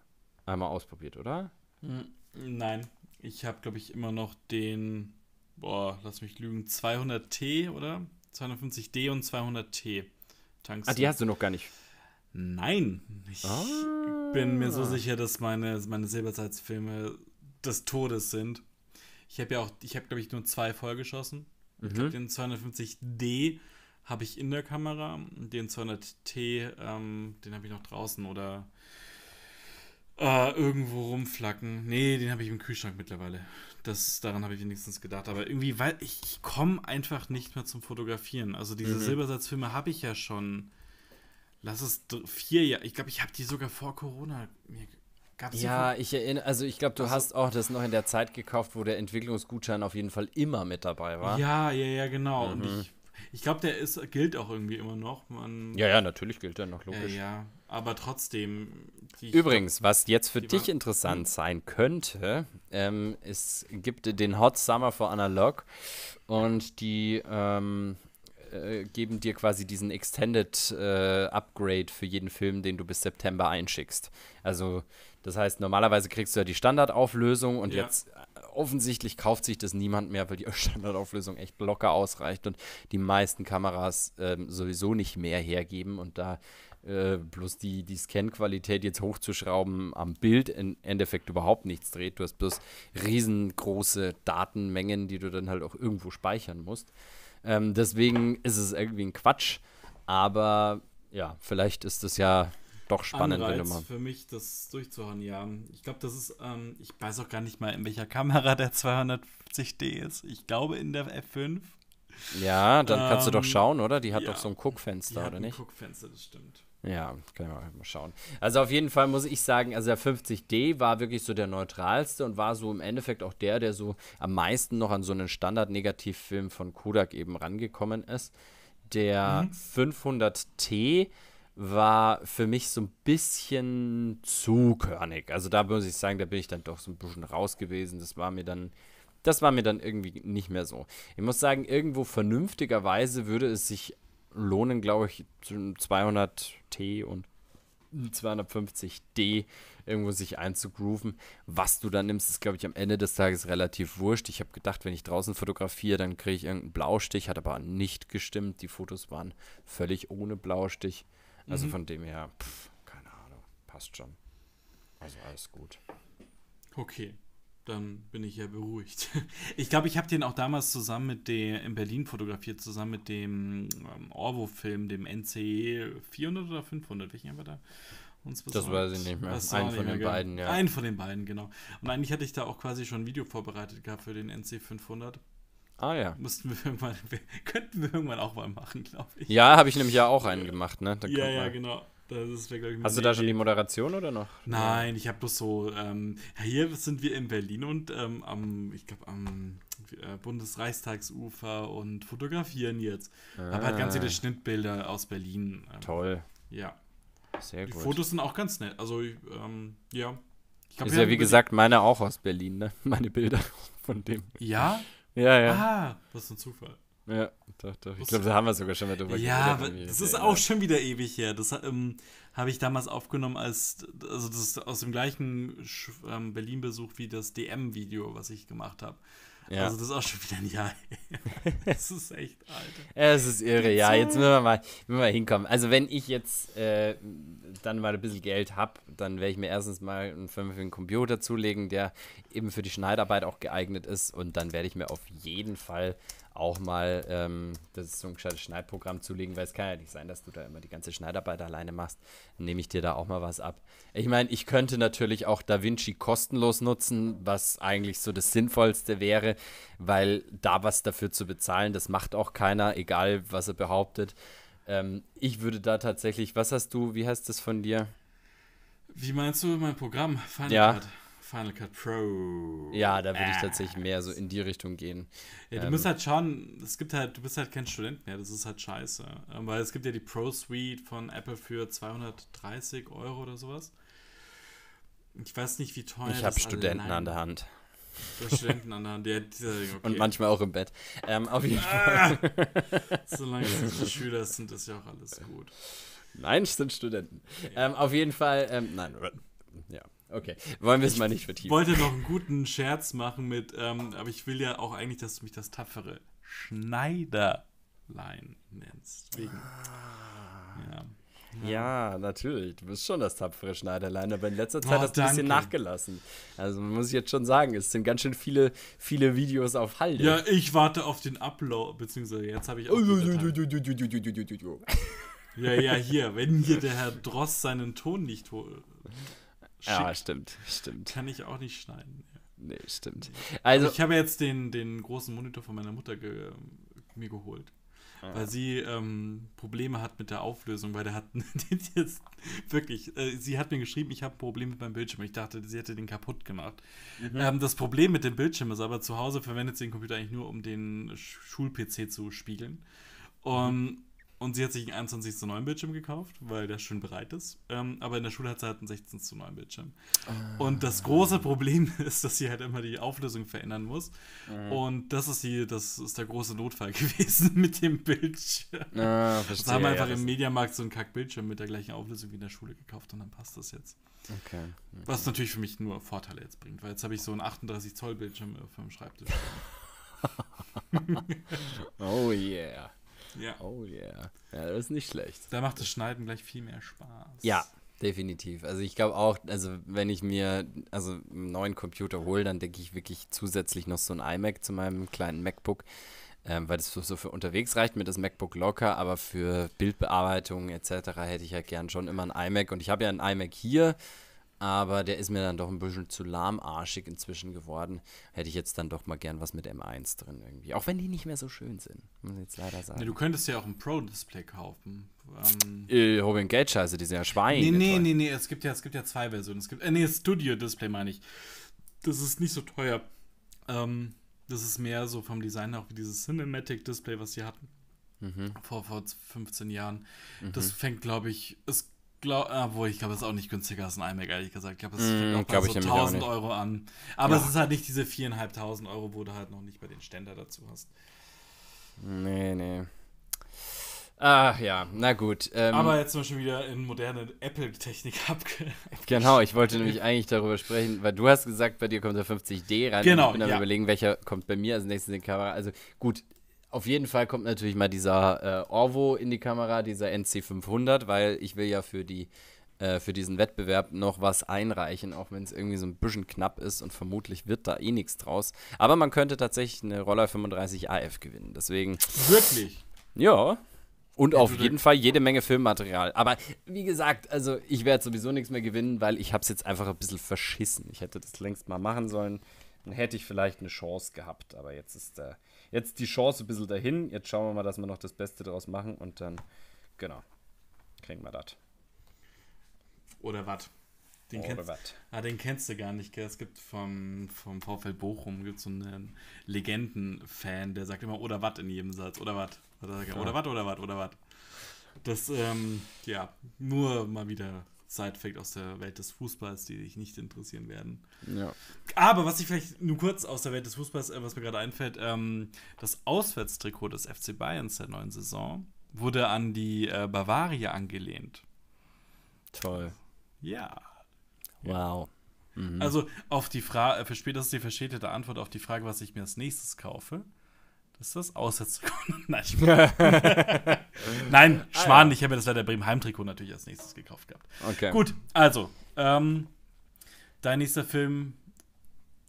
einmal ausprobiert, oder? Hm, nein, ich habe, glaube ich, immer noch den, boah, lass mich lügen, 200T, oder? 250D und 200T Tanks. Ah, die hast du noch gar nicht. Nein, ich ah. bin mir so sicher, dass meine, meine Silberzeitsfilme des Todes sind. Ich habe ja auch, ich habe, glaube ich, nur zwei vollgeschossen. Mhm. Ich glaube, den 250D habe ich in der Kamera, den 200T, ähm, den habe ich noch draußen oder äh, irgendwo rumflacken. Nee, den habe ich im Kühlschrank mittlerweile. Das, daran habe ich wenigstens gedacht. Aber irgendwie, weil ich, ich komme einfach nicht mehr zum Fotografieren. Also diese mhm. Silbersatzfilme habe ich ja schon. Lass es vier Jahre. Ich glaube, ich habe die sogar vor Corona mir ja, ich erinnere, also ich glaube, du also, hast auch das noch in der Zeit gekauft, wo der Entwicklungsgutschein auf jeden Fall immer mit dabei war. Ja, ja, ja, genau. Mhm. Und ich, ich glaube, der ist, gilt auch irgendwie immer noch. Man, ja, ja, natürlich gilt er noch, logisch. Ja, ja. Aber trotzdem. Übrigens, was jetzt für dich interessant mhm. sein könnte, ähm, es gibt den Hot Summer for Analog und die ähm, äh, geben dir quasi diesen Extended äh, Upgrade für jeden Film, den du bis September einschickst. Also, das heißt, normalerweise kriegst du ja die Standardauflösung und ja. jetzt äh, offensichtlich kauft sich das niemand mehr, weil die [LAUGHS] Standardauflösung echt locker ausreicht und die meisten Kameras ähm, sowieso nicht mehr hergeben. Und da äh, bloß die, die Scan-Qualität jetzt hochzuschrauben am Bild im Endeffekt überhaupt nichts dreht. Du hast bloß riesengroße Datenmengen, die du dann halt auch irgendwo speichern musst. Ähm, deswegen ist es irgendwie ein Quatsch, aber ja, vielleicht ist es ja doch spannend. Anreiz wenn für mich, das durchzuhauen, ja. Ich glaube, das ist, ähm, ich weiß auch gar nicht mal, in welcher Kamera der 250D ist. Ich glaube in der F5. Ja, dann ähm, kannst du doch ähm, schauen, oder? Die hat ja, doch so ein Guckfenster, oder nicht? Ein Guckfenster, das stimmt. Ja, können wir mal schauen. Also auf jeden Fall muss ich sagen, also der 50D war wirklich so der neutralste und war so im Endeffekt auch der, der so am meisten noch an so einen Standard-Negativfilm von Kodak eben rangekommen ist. Der mhm. 500T war für mich so ein bisschen zu körnig. Also da muss ich sagen, da bin ich dann doch so ein bisschen raus gewesen. Das war mir dann, das war mir dann irgendwie nicht mehr so. Ich muss sagen, irgendwo vernünftigerweise würde es sich lohnen, glaube ich, zwischen 200T und 250D irgendwo sich einzugrooven. Was du dann nimmst, ist, glaube ich, am Ende des Tages relativ wurscht. Ich habe gedacht, wenn ich draußen fotografiere, dann kriege ich irgendeinen Blaustich, hat aber nicht gestimmt. Die Fotos waren völlig ohne Blaustich. Also mhm. von dem her, pff, keine Ahnung, passt schon. Also alles gut. Okay dann bin ich ja beruhigt. [LAUGHS] Ich glaube, ich habe den auch damals zusammen mit dem, in Berlin fotografiert, zusammen mit dem ähm, Orwo-Film, dem NC 400 e oder 500, welchen haben wir da? das weiß ich nicht mehr. Einen von den beiden, ja. Einen von den beiden, genau. Und eigentlich hatte ich da auch quasi schon ein Video vorbereitet gehabt für den NC 500. Ah ja. Mussten wir irgendwann, [LAUGHS] könnten wir irgendwann auch mal machen, glaube ich. Ja, habe ich nämlich ja auch einen gemacht, ne? Da ja, ja, genau. Wär, Hast du da schon die Moderation oder noch? Nein, ich habe bloß so. Ähm, hier sind wir in Berlin und ähm, am, ich glaube, am äh, Bundesreichstagsufer und fotografieren jetzt. Ah. Aber halt ganz viele ah. Schnittbilder aus Berlin. Ähm, Toll. Ja. Sehr die gut. Die Fotos sind auch ganz nett. Also, ähm, ja. Ich glaub, Ist ja, wie gesagt, meine auch aus Berlin, ne? [LAUGHS] Meine Bilder von dem. Ja? Ja, ja. Ah, was ein Zufall. Ja, doch, doch. Ich glaube, da haben wir sogar schon mal drüber ja, aber das ist auch ne? schon wieder ewig her. Das ähm, habe ich damals aufgenommen als, also das ist aus dem gleichen ähm, Berlin-Besuch wie das DM-Video, was ich gemacht habe. Ja. Also das ist auch schon wieder ein Jahr her. [LAUGHS] das ist echt alt. Es ist irre, ja. Jetzt müssen wir mal, müssen wir hinkommen. Also wenn ich jetzt äh, dann mal ein bisschen Geld habe, dann werde ich mir erstens mal einen vernünftigen Computer zulegen, der eben für die Schneidarbeit auch geeignet ist. Und dann werde ich mir auf jeden Fall auch mal ähm, das so ein gescheites Schneidprogramm zulegen, weil es kann ja nicht sein, dass du da immer die ganze Schneidarbeit alleine machst. Dann nehme ich dir da auch mal was ab. Ich meine, ich könnte natürlich auch DaVinci kostenlos nutzen, was eigentlich so das Sinnvollste wäre, weil da was dafür zu bezahlen, das macht auch keiner, egal was er behauptet. Ähm, ich würde da tatsächlich, was hast du, wie heißt das von dir? Wie meinst du mein Programm? Final ja. Cut. Final Cut Pro. Ja, da würde ich tatsächlich mehr so in die Richtung gehen. Ja, du ähm, musst halt schauen, es gibt halt, du bist halt kein Student mehr, das ist halt scheiße. Ähm, weil es gibt ja die Pro Suite von Apple für 230 Euro oder sowas. Ich weiß nicht, wie teuer Ich habe Studenten an der Hand. Du hast Studenten an der Hand, ja, [LAUGHS] okay. Und manchmal auch im Bett. Ähm, auf jeden ah! Fall. Ah, [LAUGHS] solange es nicht Schüler sind, ist ja auch alles gut. Nein, es sind Studenten. Ja. Ähm, auf jeden Fall, ähm, nein, ja. Okay, wollen wir es mal nicht vertiefen. Ich wollte noch einen guten Scherz machen mit, ähm, aber ich will ja auch eigentlich, dass du mich das tapfere Schneiderlein nennst. Wegen, ja. Ja. ja. natürlich. Du bist schon das tapfere Schneiderlein, aber in letzter oh, Zeit oh, hast du ein bisschen nachgelassen. Also man muss ich jetzt schon sagen, es sind ganz schön viele, viele Videos auf Halde. Ja, ich warte auf den Upload, beziehungsweise jetzt habe ich auch Ja, ja, hier, wenn hier der Herr Dross seinen Ton nicht holt. Schick. Ja, stimmt, stimmt. Kann ich auch nicht schneiden. Nee, stimmt. Also, ich habe jetzt den, den großen Monitor von meiner Mutter ge, mir geholt. Ah. Weil sie ähm, Probleme hat mit der Auflösung, weil der hat [LAUGHS] jetzt wirklich, äh, sie hat mir geschrieben, ich habe Probleme mit meinem Bildschirm. Ich dachte, sie hätte den kaputt gemacht. Mhm. Ähm, das Problem mit dem Bildschirm ist aber, zu Hause verwendet sie den Computer eigentlich nur, um den Schul-PC zu spiegeln. Um, mhm. ähm, und sie hat sich einen 21 zu 9 Bildschirm gekauft, weil der schön breit ist. Ähm, aber in der Schule hat sie halt einen 16 zu 9 Bildschirm. Ah. Und das große Problem [LAUGHS] ist, dass sie halt immer die Auflösung verändern muss. Ah. Und das ist, die, das ist der große Notfall [LAUGHS] gewesen mit dem Bildschirm. Ah, verstehe. sie also haben einfach ja, im Mediamarkt so einen Kack-Bildschirm mit der gleichen Auflösung wie in der Schule gekauft und dann passt das jetzt. Okay. okay. Was natürlich für mich nur Vorteile jetzt bringt, weil jetzt habe ich so einen 38 Zoll Bildschirm auf äh, meinem Schreibtisch. [LAUGHS] oh yeah. Ja. Oh yeah. Ja, das ist nicht schlecht. Da macht das Schneiden gleich viel mehr Spaß. Ja, definitiv. Also ich glaube auch, also wenn ich mir also einen neuen Computer hole, dann denke ich wirklich zusätzlich noch so ein iMac zu meinem kleinen MacBook. Ähm, weil das so, so für unterwegs reicht mir das MacBook locker, aber für Bildbearbeitung etc. hätte ich halt gern schon immer ein iMac und ich habe ja ein iMac hier, aber der ist mir dann doch ein bisschen zu lahmarschig inzwischen geworden. Hätte ich jetzt dann doch mal gern was mit M1 drin irgendwie. Auch wenn die nicht mehr so schön sind, muss ich jetzt leider sagen. Nee, du könntest ja auch ein Pro-Display kaufen. Ähm, äh, Robin Geld scheiße, die sind ja Schwein. Nee, nee, nee, nee, es gibt ja, es gibt ja zwei Versionen. Es gibt, äh, nee, Studio-Display meine ich. Das ist nicht so teuer. Ähm, das ist mehr so vom Design auch wie dieses Cinematic-Display, was sie hatten. Mhm. Vor, vor 15 Jahren. Mhm. Das fängt, glaube ich, es glaube, obwohl ich glaube, es ist auch nicht günstiger als ein iMac, ehrlich gesagt. Ich glaube, es mm, fängt auch so 1000 auch Euro an. Aber ja. es ist halt nicht diese 4.500 Euro, wo du halt noch nicht bei den Ständer dazu hast. Nee, nee. Ach ja, na gut. Ähm, Aber jetzt sind wir schon wieder in moderne Apple-Technik [LAUGHS] abge. Genau, ich wollte nämlich eigentlich darüber sprechen, weil du hast gesagt, bei dir kommt der 50D rein. Genau. Ich bin dann ja. überlegen, welcher kommt bei mir als nächstes in die Kamera. Also gut, auf jeden Fall kommt natürlich mal dieser äh, Orvo in die Kamera, dieser NC500, weil ich will ja für die äh, für diesen Wettbewerb noch was einreichen, auch wenn es irgendwie so ein bisschen knapp ist und vermutlich wird da eh nichts draus. Aber man könnte tatsächlich eine Roller 35 AF gewinnen. Deswegen. Wirklich? Ja. Und ja, auf jeden Fall jede Menge Filmmaterial. Aber wie gesagt, also ich werde sowieso nichts mehr gewinnen, weil ich habe es jetzt einfach ein bisschen verschissen. Ich hätte das längst mal machen sollen. Dann hätte ich vielleicht eine Chance gehabt. Aber jetzt ist der. Äh, jetzt die Chance ein bisschen dahin. Jetzt schauen wir mal, dass wir noch das Beste daraus machen und dann, genau, kriegen wir das. Oder was? Den, kennst, ah, den kennst du gar nicht. Gell? Es gibt vom, vom VfL Bochum gibt's so einen Legenden-Fan, der sagt immer oder was in jedem Satz. Oder was? Oder was? Oder was? Oder was? Das, ähm, ja, nur mal wieder Side-Fact aus der Welt des Fußballs, die dich nicht interessieren werden. Ja. Aber was ich vielleicht nur kurz aus der Welt des Fußballs, äh, was mir gerade einfällt, ähm, das Auswärtstrikot des FC Bayerns der neuen Saison wurde an die äh, Bavaria angelehnt. Toll. Ja. Wow. Mhm. Also auf die Frage, äh, für ist die verschädelte Antwort auf die Frage, was ich mir als nächstes kaufe, das ist das Auswärtstrikot. Nein, [LAUGHS] Nein, Schwan, ah, ja. ich habe mir das leider Bremen Heimtrikot natürlich als nächstes gekauft gehabt. Okay. Gut, also, ähm, dein nächster Film.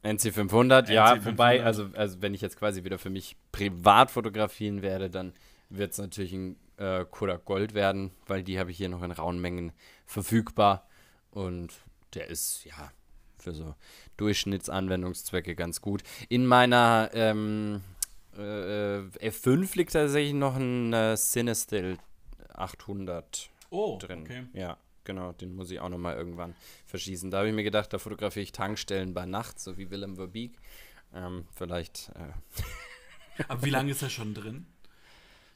NC500, ja, 500. wobei, also, also wenn ich jetzt quasi wieder für mich privat fotografieren werde, dann wird es natürlich ein äh, Kodak Gold werden, weil die habe ich hier noch in rauen Mengen verfügbar. Und der ist, ja, für so Durchschnittsanwendungszwecke ganz gut. In meiner ähm, äh, äh F5 liegt tatsächlich noch ein äh, Cinestill 800 oh, drin. Okay. Ja, genau, den muss ich auch nochmal irgendwann verschießen. Da habe ich mir gedacht, da fotografiere ich Tankstellen bei Nacht, so wie Willem Verbeek. Ähm, vielleicht. Äh [LAUGHS] Aber wie lange ist er schon drin?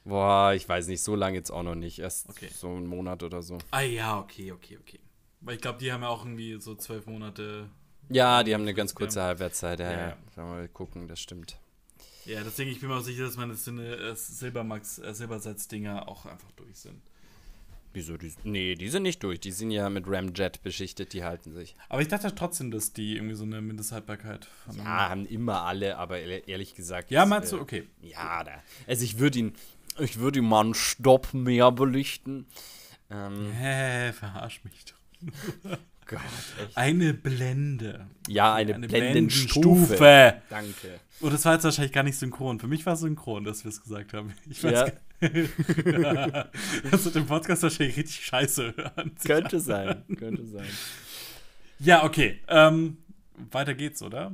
Boah, ich weiß nicht, so lange jetzt auch noch nicht. Erst okay. so einen Monat oder so. Ah ja, okay, okay, okay. Weil ich glaube, die haben ja auch irgendwie so zwölf Monate. Ja, die haben eine ganz kurze Halbwertszeit. Ja, ja, ja. Mal gucken, das stimmt. Ja, deswegen, ich bin mir auch sicher, dass meine äh, Silbermax, äh, Silbersatz-Dinger auch einfach durch sind. Wieso? Die, nee, die sind nicht durch. Die sind ja mit Ramjet beschichtet, die halten sich. Aber ich dachte halt trotzdem, dass die irgendwie so eine Mindesthaltbarkeit haben. Ja, haben immer alle, aber ehrlich gesagt. Ja, meinst äh, du? Okay. Ja, da. Also ich würde ihn, ich würde ihm mal einen Stopp mehr belichten. Ähm, Hä, verarsch mich doch. Gott. Echt. Eine Blende. Ja, eine, eine Blendenstufe. Blendenstufe. Danke. Und das war jetzt wahrscheinlich gar nicht synchron. Für mich war es synchron, dass wir es gesagt haben. Ich weiß ja. ja. Das wird im Podcast wahrscheinlich richtig scheiße hören. [LAUGHS] Könnte sein, könnte sein. Ja, okay. Ähm, weiter geht's, oder?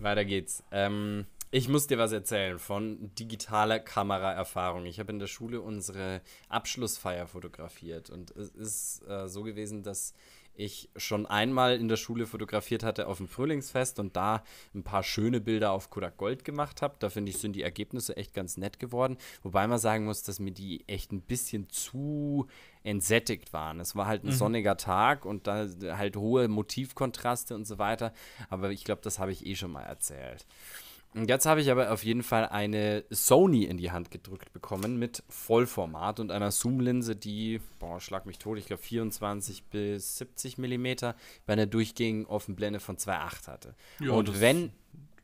Weiter geht's. Ähm, ich muss dir was erzählen von digitaler Kameraerfahrung. Ich habe in der Schule unsere Abschlussfeier fotografiert und es ist äh, so gewesen, dass ich schon einmal in der Schule fotografiert hatte auf dem Frühlingsfest und da ein paar schöne Bilder auf Kodak Gold gemacht habe. Da finde ich, sind die Ergebnisse echt ganz nett geworden. Wobei man sagen muss, dass mir die echt ein bisschen zu entsättigt waren. Es war halt ein mhm. sonniger Tag und da halt hohe Motivkontraste und so weiter. Aber ich glaube, das habe ich eh schon mal erzählt. Und jetzt habe ich aber auf jeden Fall eine Sony in die Hand gedrückt bekommen mit Vollformat und einer Zoom-Linse, die, boah, schlag mich tot, ich glaube 24 bis 70 Millimeter bei einer durchgängigen Offenblende von 2,8 hatte. Ja, und wenn,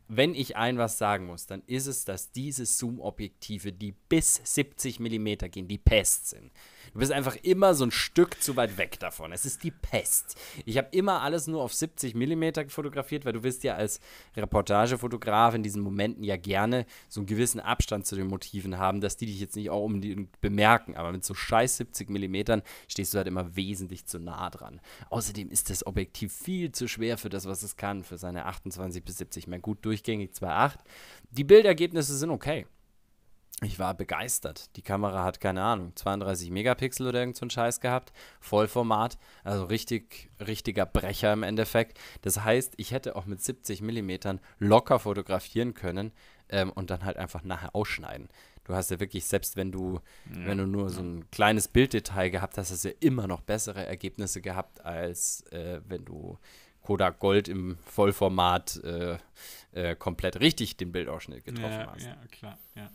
wenn ich ein was sagen muss, dann ist es, dass diese Zoom-Objektive, die bis 70 Millimeter gehen, die Pest sind. Du bist einfach immer so ein Stück zu weit weg davon. Es ist die Pest. Ich habe immer alles nur auf 70 mm fotografiert, weil du willst ja als Reportagefotograf in diesen Momenten ja gerne so einen gewissen Abstand zu den Motiven haben, dass die dich jetzt nicht auch unbedingt bemerken. Aber mit so scheiß 70 mm stehst du halt immer wesentlich zu nah dran. Außerdem ist das Objektiv viel zu schwer für das, was es kann, für seine 28 bis 70. Ich meine, gut durchgängig 2,8. Die Bildergebnisse sind okay ich war begeistert. Die Kamera hat, keine Ahnung, 32 Megapixel oder irgend so ein Scheiß gehabt. Vollformat, also richtig, richtiger Brecher im Endeffekt. Das heißt, ich hätte auch mit 70 Millimetern locker fotografieren können ähm, und dann halt einfach nachher ausschneiden. Du hast ja wirklich, selbst wenn du, ja. wenn du nur so ein kleines Bilddetail gehabt hast, hast du ja immer noch bessere Ergebnisse gehabt, als äh, wenn du Kodak Gold im Vollformat äh, äh, komplett richtig den Bildausschnitt getroffen ja, hast. Ja, klar, ja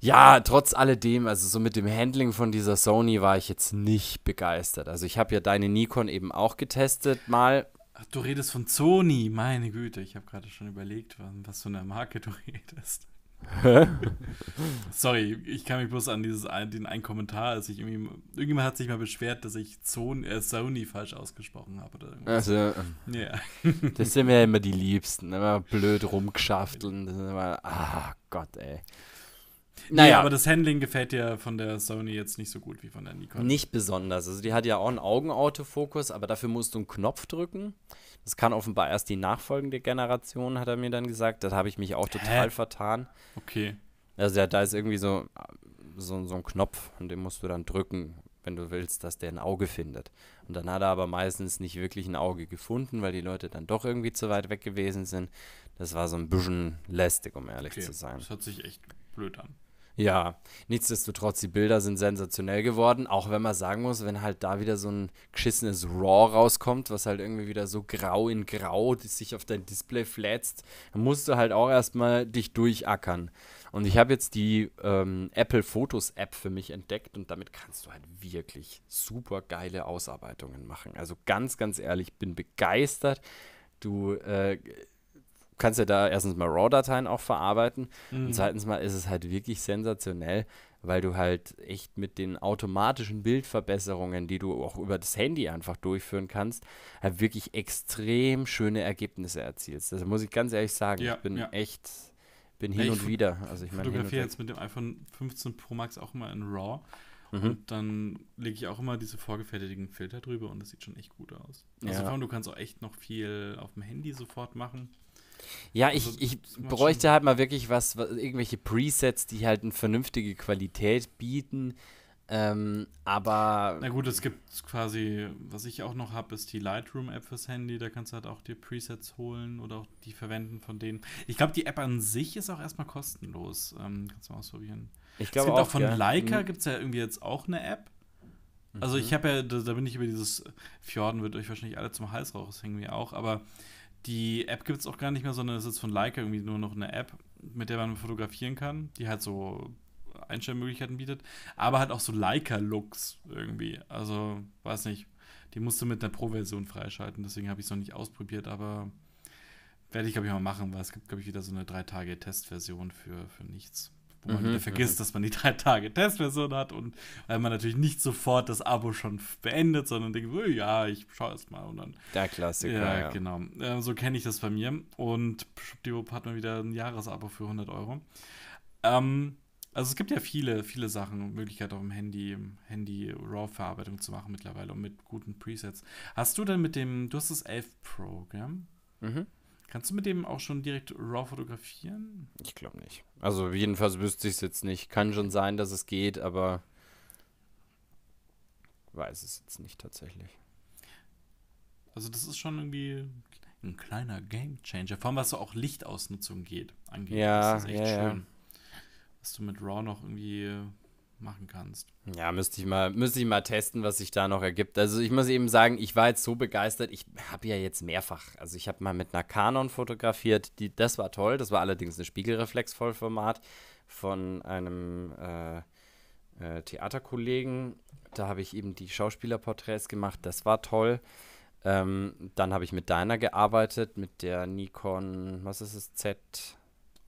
ja, trotz alledem, also so mit dem Handling von dieser Sony war ich jetzt nicht begeistert. Also ich habe ja deine Nikon eben auch getestet mal. du redest von Sony, meine Güte, ich habe gerade schon überlegt, was für eine Marke du [LAUGHS] redest. Sorry, ich kann mich bloß an dieses den einen Kommentar, als ich irgendwie irgendjemand hat sich mal beschwert, dass ich Zon, äh, Sony falsch ausgesprochen habe oder Also, ja. das sind mir ja immer die Liebsten, immer blöd rumgeschafteln, das ist immer, ah Gott, ey. Naja, ja, aber das Handling gefällt dir von der Sony jetzt nicht so gut wie von der Nikon. Nicht besonders. Also die hat ja auch einen Augenautofokus, aber dafür musst du einen Knopf drücken. Das kann offenbar erst die nachfolgende Generation, hat er mir dann gesagt. Da habe ich mich auch total Hä? vertan. Okay. Also ja, da ist irgendwie so, so, so ein Knopf und den musst du dann drücken, wenn du willst, dass der ein Auge findet. Und dann hat er aber meistens nicht wirklich ein Auge gefunden, weil die Leute dann doch irgendwie zu weit weg gewesen sind. Das war so ein bisschen lästig, um ehrlich okay. zu sein. Das hört sich echt blöd an. Ja, nichtsdestotrotz, die Bilder sind sensationell geworden, auch wenn man sagen muss, wenn halt da wieder so ein geschissenes Raw rauskommt, was halt irgendwie wieder so grau in grau sich auf dein Display flätzt, dann musst du halt auch erstmal dich durchackern. Und ich habe jetzt die ähm, Apple Photos App für mich entdeckt und damit kannst du halt wirklich super geile Ausarbeitungen machen. Also ganz, ganz ehrlich, bin begeistert. Du äh, kannst ja da erstens mal RAW-Dateien auch verarbeiten mhm. und zweitens mal ist es halt wirklich sensationell, weil du halt echt mit den automatischen Bildverbesserungen, die du auch über das Handy einfach durchführen kannst, halt wirklich extrem schöne Ergebnisse erzielst. Das muss ich ganz ehrlich sagen. Ja, ich bin ja. echt, bin hin ja, und wieder. Also ich fotografiere jetzt mit dem iPhone 15 Pro Max auch immer in RAW. Mhm. Und dann lege ich auch immer diese vorgefertigten Filter drüber und das sieht schon echt gut aus. Also vor allem, du kannst auch echt noch viel auf dem Handy sofort machen. Ja, also, ich, bräuchte halt mal wirklich was, was, irgendwelche Presets, die halt eine vernünftige Qualität bieten. Ähm, aber. Na gut, es gibt quasi, was ich auch noch habe, ist die Lightroom-App fürs Handy. Da kannst du halt auch die Presets holen oder auch die verwenden von denen. Ich glaube, die App an sich ist auch erstmal kostenlos. Ähm, kannst du mal ausprobieren. Ich glaube auch. Es gibt auch, von ja. Leica, mhm. gibt es ja irgendwie jetzt auch eine App. Also mhm. ich habe ja, da, da, bin ich über dieses Fjorden wird euch wahrscheinlich alle zum Hals raushängen, mir auch, aber die App gibt es auch gar nicht mehr, sondern es ist von Leica irgendwie nur noch eine App, mit der man fotografieren kann, die halt so Einstellmöglichkeiten bietet, aber halt auch so Leica-Looks irgendwie. Also, weiß nicht. Die musst du mit einer Pro-Version freischalten, deswegen habe ich es noch nicht ausprobiert, aber werde ich, glaube ich, mal machen, weil es gibt, glaube ich, wieder so eine 3 Tage Testversion für, für nichts wo man mhm, wieder vergisst, mhm. dass man die drei Tage Testversion hat und weil man natürlich nicht sofort das Abo schon beendet, sondern denkt, oh, ja, ich schaue es mal und dann. Der Klassiker. Ja, ja. genau. Äh, so kenne ich das bei mir und die hat man wieder ein Jahresabo für 100 Euro. Ähm, also es gibt ja viele, viele Sachen, Möglichkeiten auf dem Handy, Handy RAW-Verarbeitung zu machen mittlerweile und mit guten Presets. Hast du denn mit dem, du hast das 11 Pro, gell? Mhm. Kannst du mit dem auch schon direkt RAW fotografieren? Ich glaube nicht. Also jedenfalls wüsste ich es jetzt nicht. Kann schon sein, dass es geht, aber weiß es jetzt nicht tatsächlich. Also das ist schon irgendwie ein kleiner Game Changer. Vor allem, was so auch Lichtausnutzung geht, angeht. Ja, das ist echt ja, schön. Ja. Dass du mit RAW noch irgendwie machen kannst. Ja, müsste ich mal, müsste ich mal testen, was sich da noch ergibt. Also ich muss eben sagen, ich war jetzt so begeistert, ich habe ja jetzt mehrfach, also ich habe mal mit einer Canon fotografiert, die, das war toll, das war allerdings ein Spiegelreflex-Vollformat von einem äh, äh, Theaterkollegen. Da habe ich eben die Schauspielerporträts gemacht, das war toll. Ähm, dann habe ich mit deiner gearbeitet, mit der Nikon, was ist es, Z6?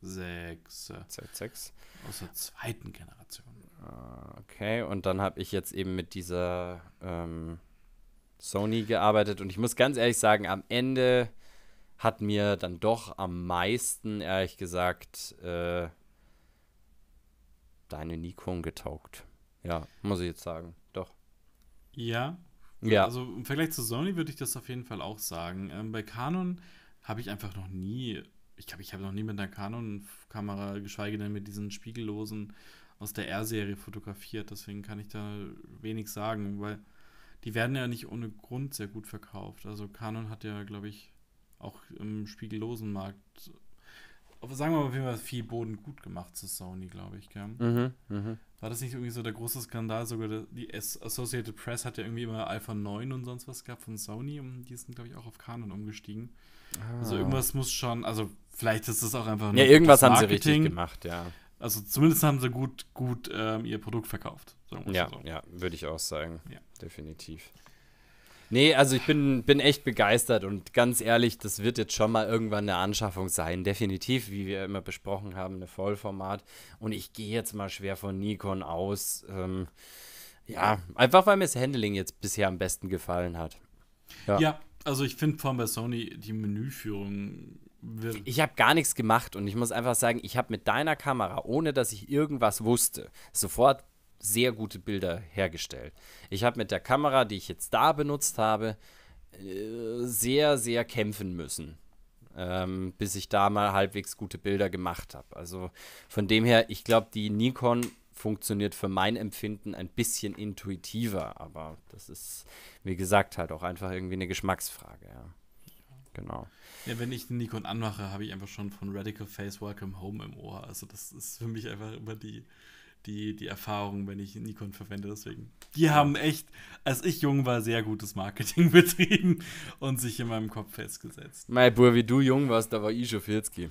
Z6. Aus der zweiten Generation. Ah, okay, und dann habe ich jetzt eben mit dieser ähm, Sony gearbeitet und ich muss ganz ehrlich sagen, am Ende hat mir dann doch am meisten, ehrlich gesagt, äh, deine Nikon getaugt. Ja, muss ich jetzt sagen, doch. Ja. Ja. Also im Vergleich zu Sony würde ich das auf jeden Fall auch sagen. Ähm, bei Canon habe ich einfach noch nie, ich glaube, ich habe noch nie mit einer Canon-Kamera, geschweige denn mit diesen spiegellosen aus der R-Serie fotografiert. Deswegen kann ich da wenig sagen, weil die werden ja nicht ohne Grund sehr gut verkauft. Also Canon hat ja, glaube ich, auch im spiegellosen Markt, sagen wir mal auf jeden Fall, viel Boden gut gemacht zu Sony, glaube ich. Mhm, mh. War das nicht irgendwie so der große Skandal? Sogar die Associated Press hat ja irgendwie immer Alpha 9 und sonst was gehabt von Sony und die sind, glaube ich, auch auf Canon umgestiegen. Also ah. Also irgendwas muss schon, also vielleicht ist es auch einfach nur ja, irgendwas Marketing, haben sie richtig gemacht, ja. Also zumindest haben sie gut, gut ähm, ihr Produkt verkauft. ja, so. ja, würde ich auch sagen. Ja. Definitiv. Nee, also ich bin, bin echt begeistert und ganz ehrlich, das wird jetzt schon mal irgendwann eine Anschaffung sein. Definitiv, wie wir immer besprochen haben, eine Vollformat. Und ich gehe jetzt mal schwer von Nikon aus. Ähm, ja, einfach weil mir das Handling jetzt bisher am besten gefallen hat. Ja, ja also ich finde vor allem bei Sony die Menüführung ich habe gar nichts gemacht und ich muss einfach sagen, ich habe mit deiner Kamera, ohne dass ich irgendwas wusste, sofort sehr gute Bilder hergestellt. Ich habe mit der Kamera, die ich jetzt da benutzt habe, äh, sehr, sehr kämpfen müssen, ähm, bis ich da mal halbwegs gute Bilder gemacht habe. Also von dem her, ich glaube, die Nikon funktioniert für mein Empfinden ein bisschen intuitiver, aber das ist, wie gesagt, halt auch einfach irgendwie eine Geschmacksfrage. Ja. Genau. Ja, wenn ich den Nikon anmache, habe ich einfach schon von Radical Face Welcome Home im Ohr. Also das ist für mich einfach immer die, die, die Erfahrung, wenn ich Nikon verwende. Deswegen, die haben echt, als ich jung war, sehr gutes Marketing [LAUGHS] betrieben und sich in meinem Kopf festgesetzt. Mein Bur, wie du jung warst, da war ich schon 40.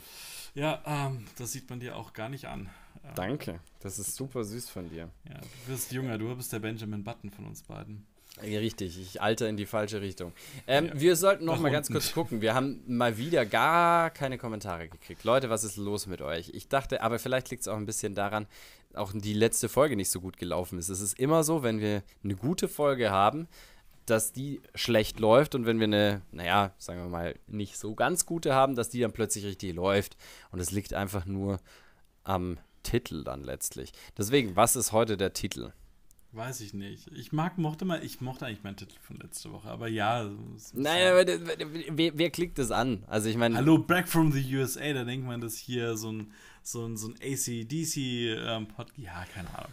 Ja, ähm, das sieht man dir auch gar nicht an. Danke, das ist super süß von dir. Ja, du wirst jünger, du bist der Benjamin Button von uns beiden. Richtig, ich alter in die falsche Richtung. Ähm, ja. Wir sollten noch Ach, mal ganz kurz gucken. Wir haben mal wieder gar keine Kommentare gekriegt. Leute, was ist los mit euch? Ich dachte, aber vielleicht liegt es auch ein bisschen daran, auch die letzte Folge nicht so gut gelaufen ist. Es ist immer so, wenn wir eine gute Folge haben, dass die schlecht läuft und wenn wir eine, naja, sagen wir mal, nicht so ganz gute haben, dass die dann plötzlich richtig läuft. Und es liegt einfach nur am Titel dann letztlich. Deswegen, was ist heute der Titel? Weiß ich nicht. Ich mag, mochte mal, ich mochte eigentlich meinen Titel von letzte Woche, aber ja. Naja, aber, wer, wer, klickt das an? Also ich meine. Hallo, Back from the USA, da denkt man, dass hier so ein, so ein, so ein ACDC ähm, Pod. Ja, keine Ahnung.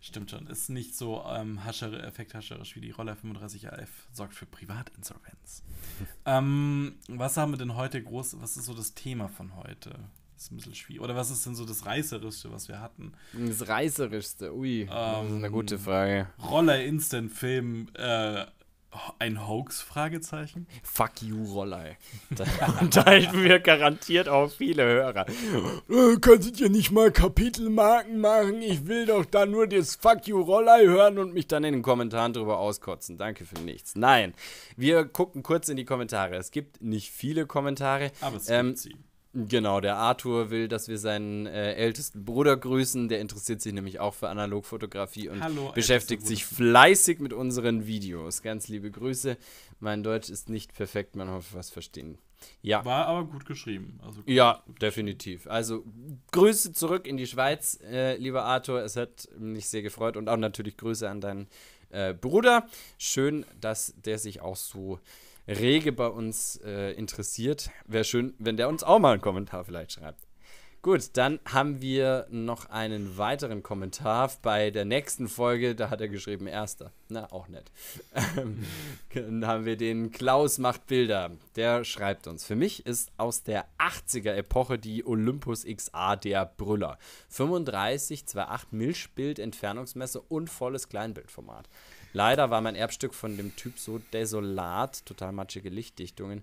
Stimmt schon. Ist nicht so ähm, haschere, effekthascherisch wie die Roller 35AF. Sorgt für Privatinsolvenz. [LAUGHS] ähm, was haben wir denn heute groß? Was ist so das Thema von heute? ist ein bisschen schwierig. Oder was ist denn so das Reißerischste, was wir hatten? Das Reißerischste, ui. Ähm, das ist eine ähm, gute Frage. Roller Instant Film, äh, ein Hoax? Fragezeichen? Fuck you, Roller. Da unterhalten [LAUGHS] wir garantiert auch viele Hörer. könntet ihr nicht mal Kapitelmarken machen? Ich will doch da nur das Fuck you, Roller hören und mich dann in den Kommentaren drüber auskotzen. Danke für nichts. Nein, wir gucken kurz in die Kommentare. Es gibt nicht viele Kommentare. Aber es ähm, gibt sie. Genau, der Arthur will, dass wir seinen äh, ältesten Bruder grüßen. Der interessiert sich nämlich auch für Analogfotografie und Hallo, beschäftigt sich fleißig mit unseren Videos. Ganz liebe Grüße. Mein Deutsch ist nicht perfekt, man hofft, was verstehen. Ja. War aber gut geschrieben. Also gut ja, gut definitiv. Also Grüße zurück in die Schweiz, äh, lieber Arthur. Es hat mich sehr gefreut und auch natürlich Grüße an deinen äh, Bruder. Schön, dass der sich auch so äh, rege bei uns äh, interessiert. Wäre schön, wenn der uns auch mal einen Kommentar vielleicht schreibt. Gut, dann haben wir noch einen weiteren Kommentar bei der nächsten Folge. Da hat er geschrieben, erster. Na, auch nett. Ähm, [LAUGHS] dann haben wir den Klaus macht Bilder. Der schreibt uns: Für mich ist aus der 80er-Epoche die Olympus XA der Brüller. 35, 2,8 Milchbild, Entfernungsmesse und volles Kleinbildformat. Leider war mein Erbstück von dem Typ so desolat, total matschige Lichtdichtungen,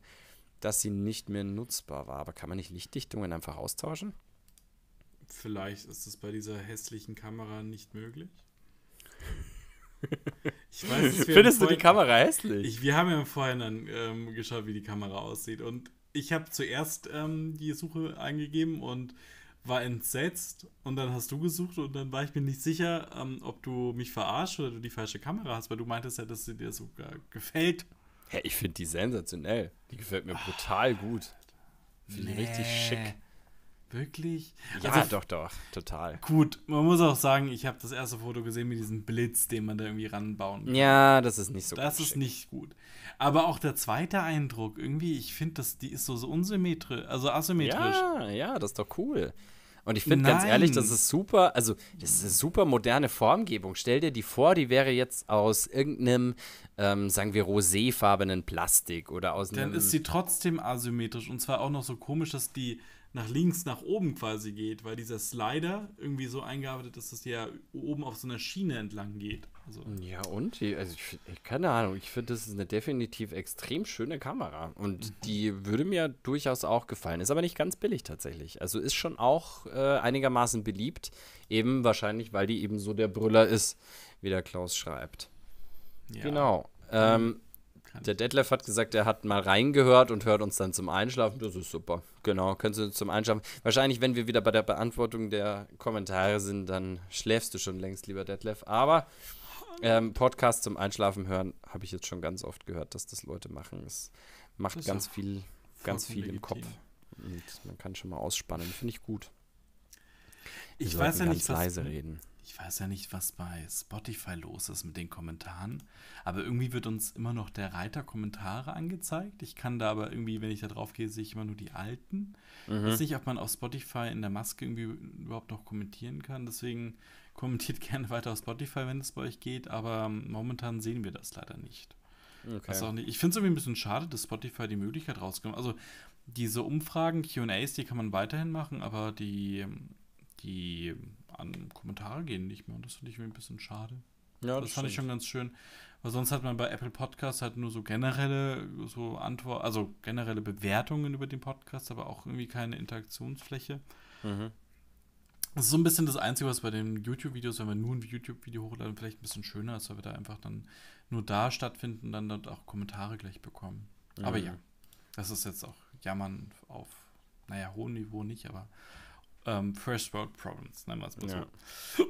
dass sie nicht mehr nutzbar war. Aber kann man nicht Lichtdichtungen einfach austauschen? Vielleicht ist das bei dieser hässlichen Kamera nicht möglich. [LAUGHS] Ich weiß, Findest du die Kamera hässlich? Ich, wir haben ja vorhin dann, ähm, geschaut, wie die Kamera aussieht. Und ich habe zuerst ähm, die Suche eingegeben und war entsetzt und dann hast du gesucht und dann war ich mir nicht sicher, ähm, ob du mich verarscht oder du die falsche Kamera hast, weil du meintest ja, dass sie dir sogar gefällt. Hä, hey, ich finde die sensationell. Die gefällt mir brutal Ach, gut. Finde nee. richtig schick. Wirklich? Ja, also, doch, doch, total. Gut, man muss auch sagen, ich habe das erste Foto gesehen mit diesem Blitz, den man da irgendwie ranbauen kann. Ja, das ist nicht so Das ist schick. nicht gut. Aber auch der zweite Eindruck, irgendwie, ich finde, die ist so, so unsymmetrisch, also asymmetrisch. Ja, ja, das ist doch cool. Und ich finde ganz ehrlich, das ist super, also das ist eine super moderne Formgebung. Stell dir die vor, die wäre jetzt aus irgendeinem, ähm, sagen wir, roséfarbenen Plastik oder aus Dann einem. Dann ist sie trotzdem asymmetrisch und zwar auch noch so komisch, dass die nach links, nach oben quasi geht, weil dieser Slider irgendwie so eingearbeitet ist, dass der oben auf so einer Schiene entlang geht. Also. Ja, und? Also ich, keine Ahnung, ich finde, das ist eine definitiv extrem schöne Kamera. Und mhm. die würde mir durchaus auch gefallen. Ist aber nicht ganz billig tatsächlich. Also ist schon auch äh, einigermaßen beliebt. Eben wahrscheinlich, weil die eben so der Brüller ist, wie der Klaus schreibt. Ja. Genau. Ähm, ähm kann. Der Detlef hat gesagt, er hat mal reingehört und hört uns dann zum Einschlafen. Das ist super. Genau, können Sie zum Einschlafen. Wahrscheinlich, wenn wir wieder bei der Beantwortung der Kommentare sind, dann schläfst du schon längst, lieber Detlef. Aber ähm, Podcast zum Einschlafen hören habe ich jetzt schon ganz oft gehört, dass das Leute machen. Es macht ganz viel, ganz viel legitim. im Kopf. Und man kann schon mal ausspannen. Finde ich gut. Wir ich weiß ja nicht, was, leise reden. Ich weiß ja nicht, was bei Spotify los ist mit den Kommentaren, aber irgendwie wird uns immer noch der Reiter Kommentare angezeigt. Ich kann da aber irgendwie, wenn ich da drauf gehe, sehe ich immer nur die alten. Mhm. Ich weiß mhm. nicht, ob man auf Spotify in der Maske irgendwie überhaupt noch kommentieren kann. Deswegen kommentiert [LAUGHS] gerne weiter auf Spotify, wenn es bei euch geht, aber ähm, momentan sehen wir das leider nicht. Okay. Also nicht ich finde es irgendwie ein bisschen schade, dass Spotify die Möglichkeit rausgenommen Also diese Umfragen, QAs, die kann man weiterhin machen, aber die, ähm, die an Kommentare gehen nicht mehr und das finde ich ein bisschen schade. Ja, das, das fand ich schon ganz schön. Weil sonst hat man bei Apple Podcasts halt nur so generelle so Antwort, also generelle Bewertungen über den Podcast, aber auch irgendwie keine Interaktionsfläche. Mhm. Das ist so ein bisschen das Einzige, was bei den YouTube-Videos, wenn wir nur ein YouTube-Video hochladen, vielleicht ein bisschen schöner ist, weil wir da einfach dann nur da stattfinden, dann dort auch Kommentare gleich bekommen. Mhm. Aber ja, das ist jetzt auch Jammern auf, naja, hohem Niveau nicht, aber ähm, First World Problems, nennen wir es mal ja. so.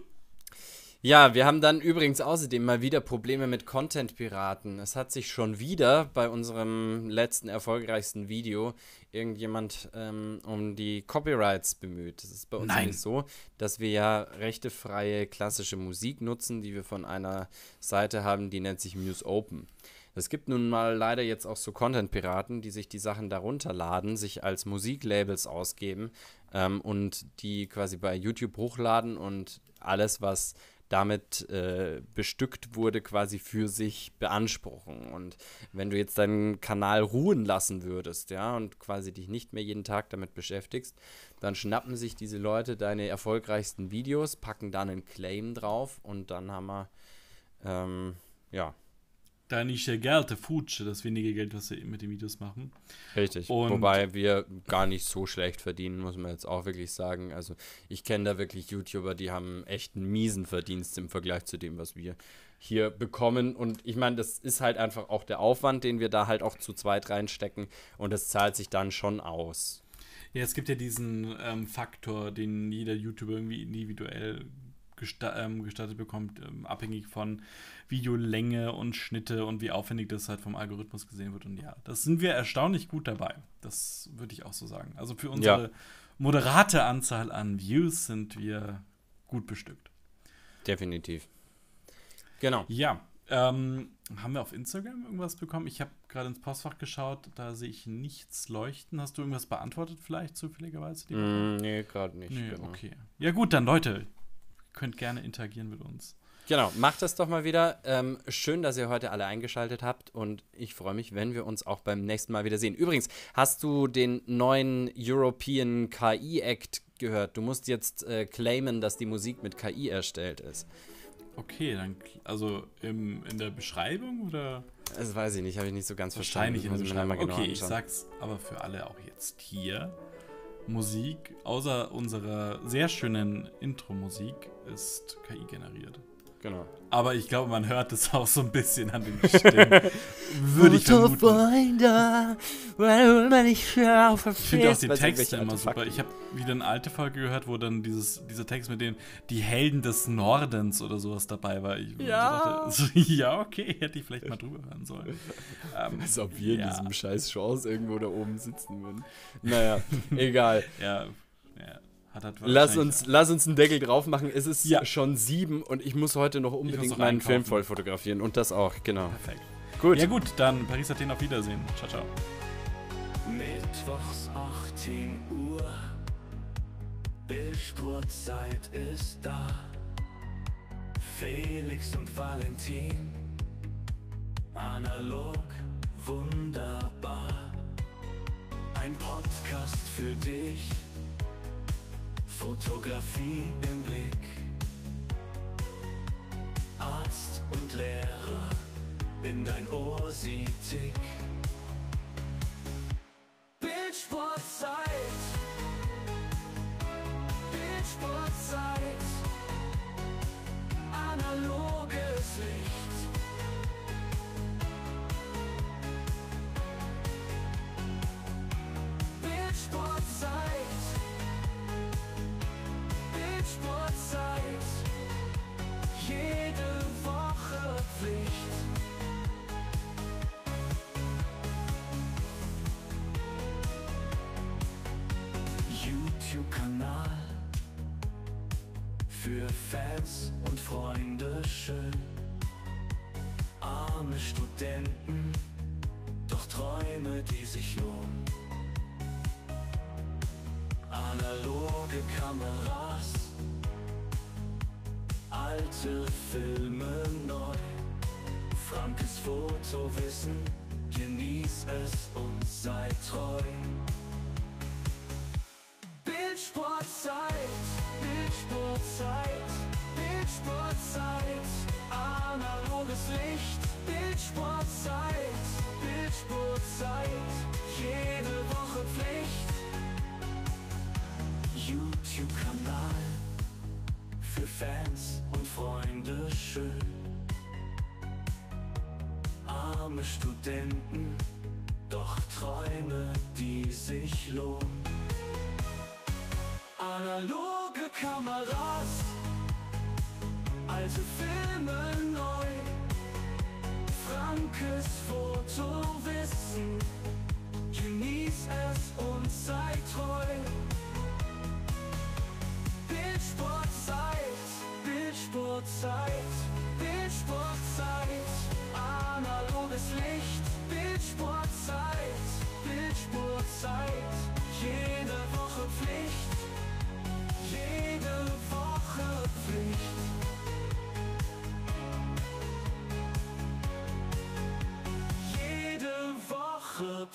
Ja, wir haben dann übrigens außerdem mal wieder Probleme mit Content-Piraten. Es hat sich schon wieder bei unserem letzten erfolgreichsten Video irgendjemand ähm, um die Copyrights bemüht. Es ist bei uns Nein. so, dass wir ja rechtefreie klassische Musik nutzen, die wir von einer Seite haben, die nennt sich Muse Open. Es gibt nun mal leider jetzt auch so Content-Piraten, die sich die Sachen darunter laden, sich als Musiklabels ausgeben ähm, und die quasi bei YouTube hochladen und alles, was damit äh, bestückt wurde, quasi für sich beanspruchen. Und wenn du jetzt deinen Kanal ruhen lassen würdest, ja, und quasi dich nicht mehr jeden Tag damit beschäftigst, dann schnappen sich diese Leute deine erfolgreichsten Videos, packen dann einen Claim drauf und dann haben wir, ähm, ja, da nicht der Geld, der Futsche, das wenige Geld, was wir mit den Videos machen. Richtig. Und Wobei wir gar nicht so schlecht verdienen, muss man jetzt auch wirklich sagen. Also ich kenne da wirklich YouTuber, die haben echt einen miesen Verdienst im Vergleich zu dem, was wir hier bekommen. Und ich meine, das ist halt einfach auch der Aufwand, den wir da halt auch zu zweit reinstecken. Und das zahlt sich dann schon aus. Ja, es gibt ja diesen ähm, Faktor, den jeder YouTuber irgendwie individuell gestattet ähm, bekommt, ähm, abhängig von Videolänge und Schnitte und wie aufwendig das halt vom Algorithmus gesehen wird. Und ja, das sind wir erstaunlich gut dabei. Das würde ich auch so sagen. Also für unsere ja. moderate Anzahl an Views sind wir gut bestückt. Definitiv. Genau. Ja. Ähm, haben wir auf Instagram irgendwas bekommen? Ich habe gerade ins Postfach geschaut, da sehe ich nichts leuchten. Hast du irgendwas beantwortet, vielleicht zufälligerweise? Mm, nee, gerade nicht. Nee, genau. okay. Ja, gut, dann Leute, könnt gerne interagieren mit uns. Genau, macht das doch mal wieder. Ähm, schön, dass ihr heute alle eingeschaltet habt und ich freue mich, wenn wir uns auch beim nächsten Mal wiedersehen. Übrigens, hast du den neuen European KI Act gehört? Du musst jetzt äh, claimen, dass die Musik mit KI erstellt ist. Okay, dann also im, in der Beschreibung oder? Das weiß ich nicht, habe ich nicht so ganz Wahrscheinlich verstanden. Wahrscheinlich in der Beschreibung. Okay, anschauen. ich sag's aber für alle auch jetzt hier. Musik, außer unserer sehr schönen Intro-Musik, ist KI generiert. Genau. Aber ich glaube, man hört es auch so ein bisschen an den Stimmen. [LAUGHS] Würde ich vermuten. Freunde, weil man nicht auf ich finde auch die Texte immer super. Ich habe wieder eine alte Folge gehört, wo dann dieses, dieser Text mit denen die Helden des Nordens oder sowas dabei war. Ich ja. So dachte, so, [LAUGHS] ja, okay, hätte ich vielleicht mal drüber hören sollen. Ähm, Als ob wir ja. in diesem scheiß Chance irgendwo da oben sitzen würden. Naja, egal. [LAUGHS] ja, ja lass uns, lass uns einen Deckel drauf machen. Es ist ja. schon sieben und ich muss heute noch unbedingt noch meinen Film voll fotografieren. Und das auch, genau. Perfekt. Gut. Ja, gut, dann Paris Athen auf Wiedersehen. Ciao, ciao. Mittwochs 18 Uhr. Bildspurzeit ist da. Felix und Valentin. Analog, wunderbar. Ein Podcast für dich. Fotografie im Blick. Arzt und Lehrer, in dein Ohr sieht tick. Bildsportzeit. Bildsportzeit. Analoges Licht. für Fans und Freunde schön. Arme Studenten, doch Träume, die sich lohnen. Analoge Kameras, alte Filme neu. Frankes Fotowissen, genieß es und sei treu. Umständen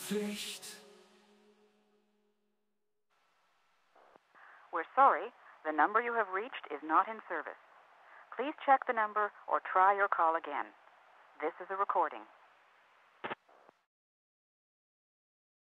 Pflicht. We're sorry, the number you have reached is not in service. Please check the number or try your call again. This is a recording.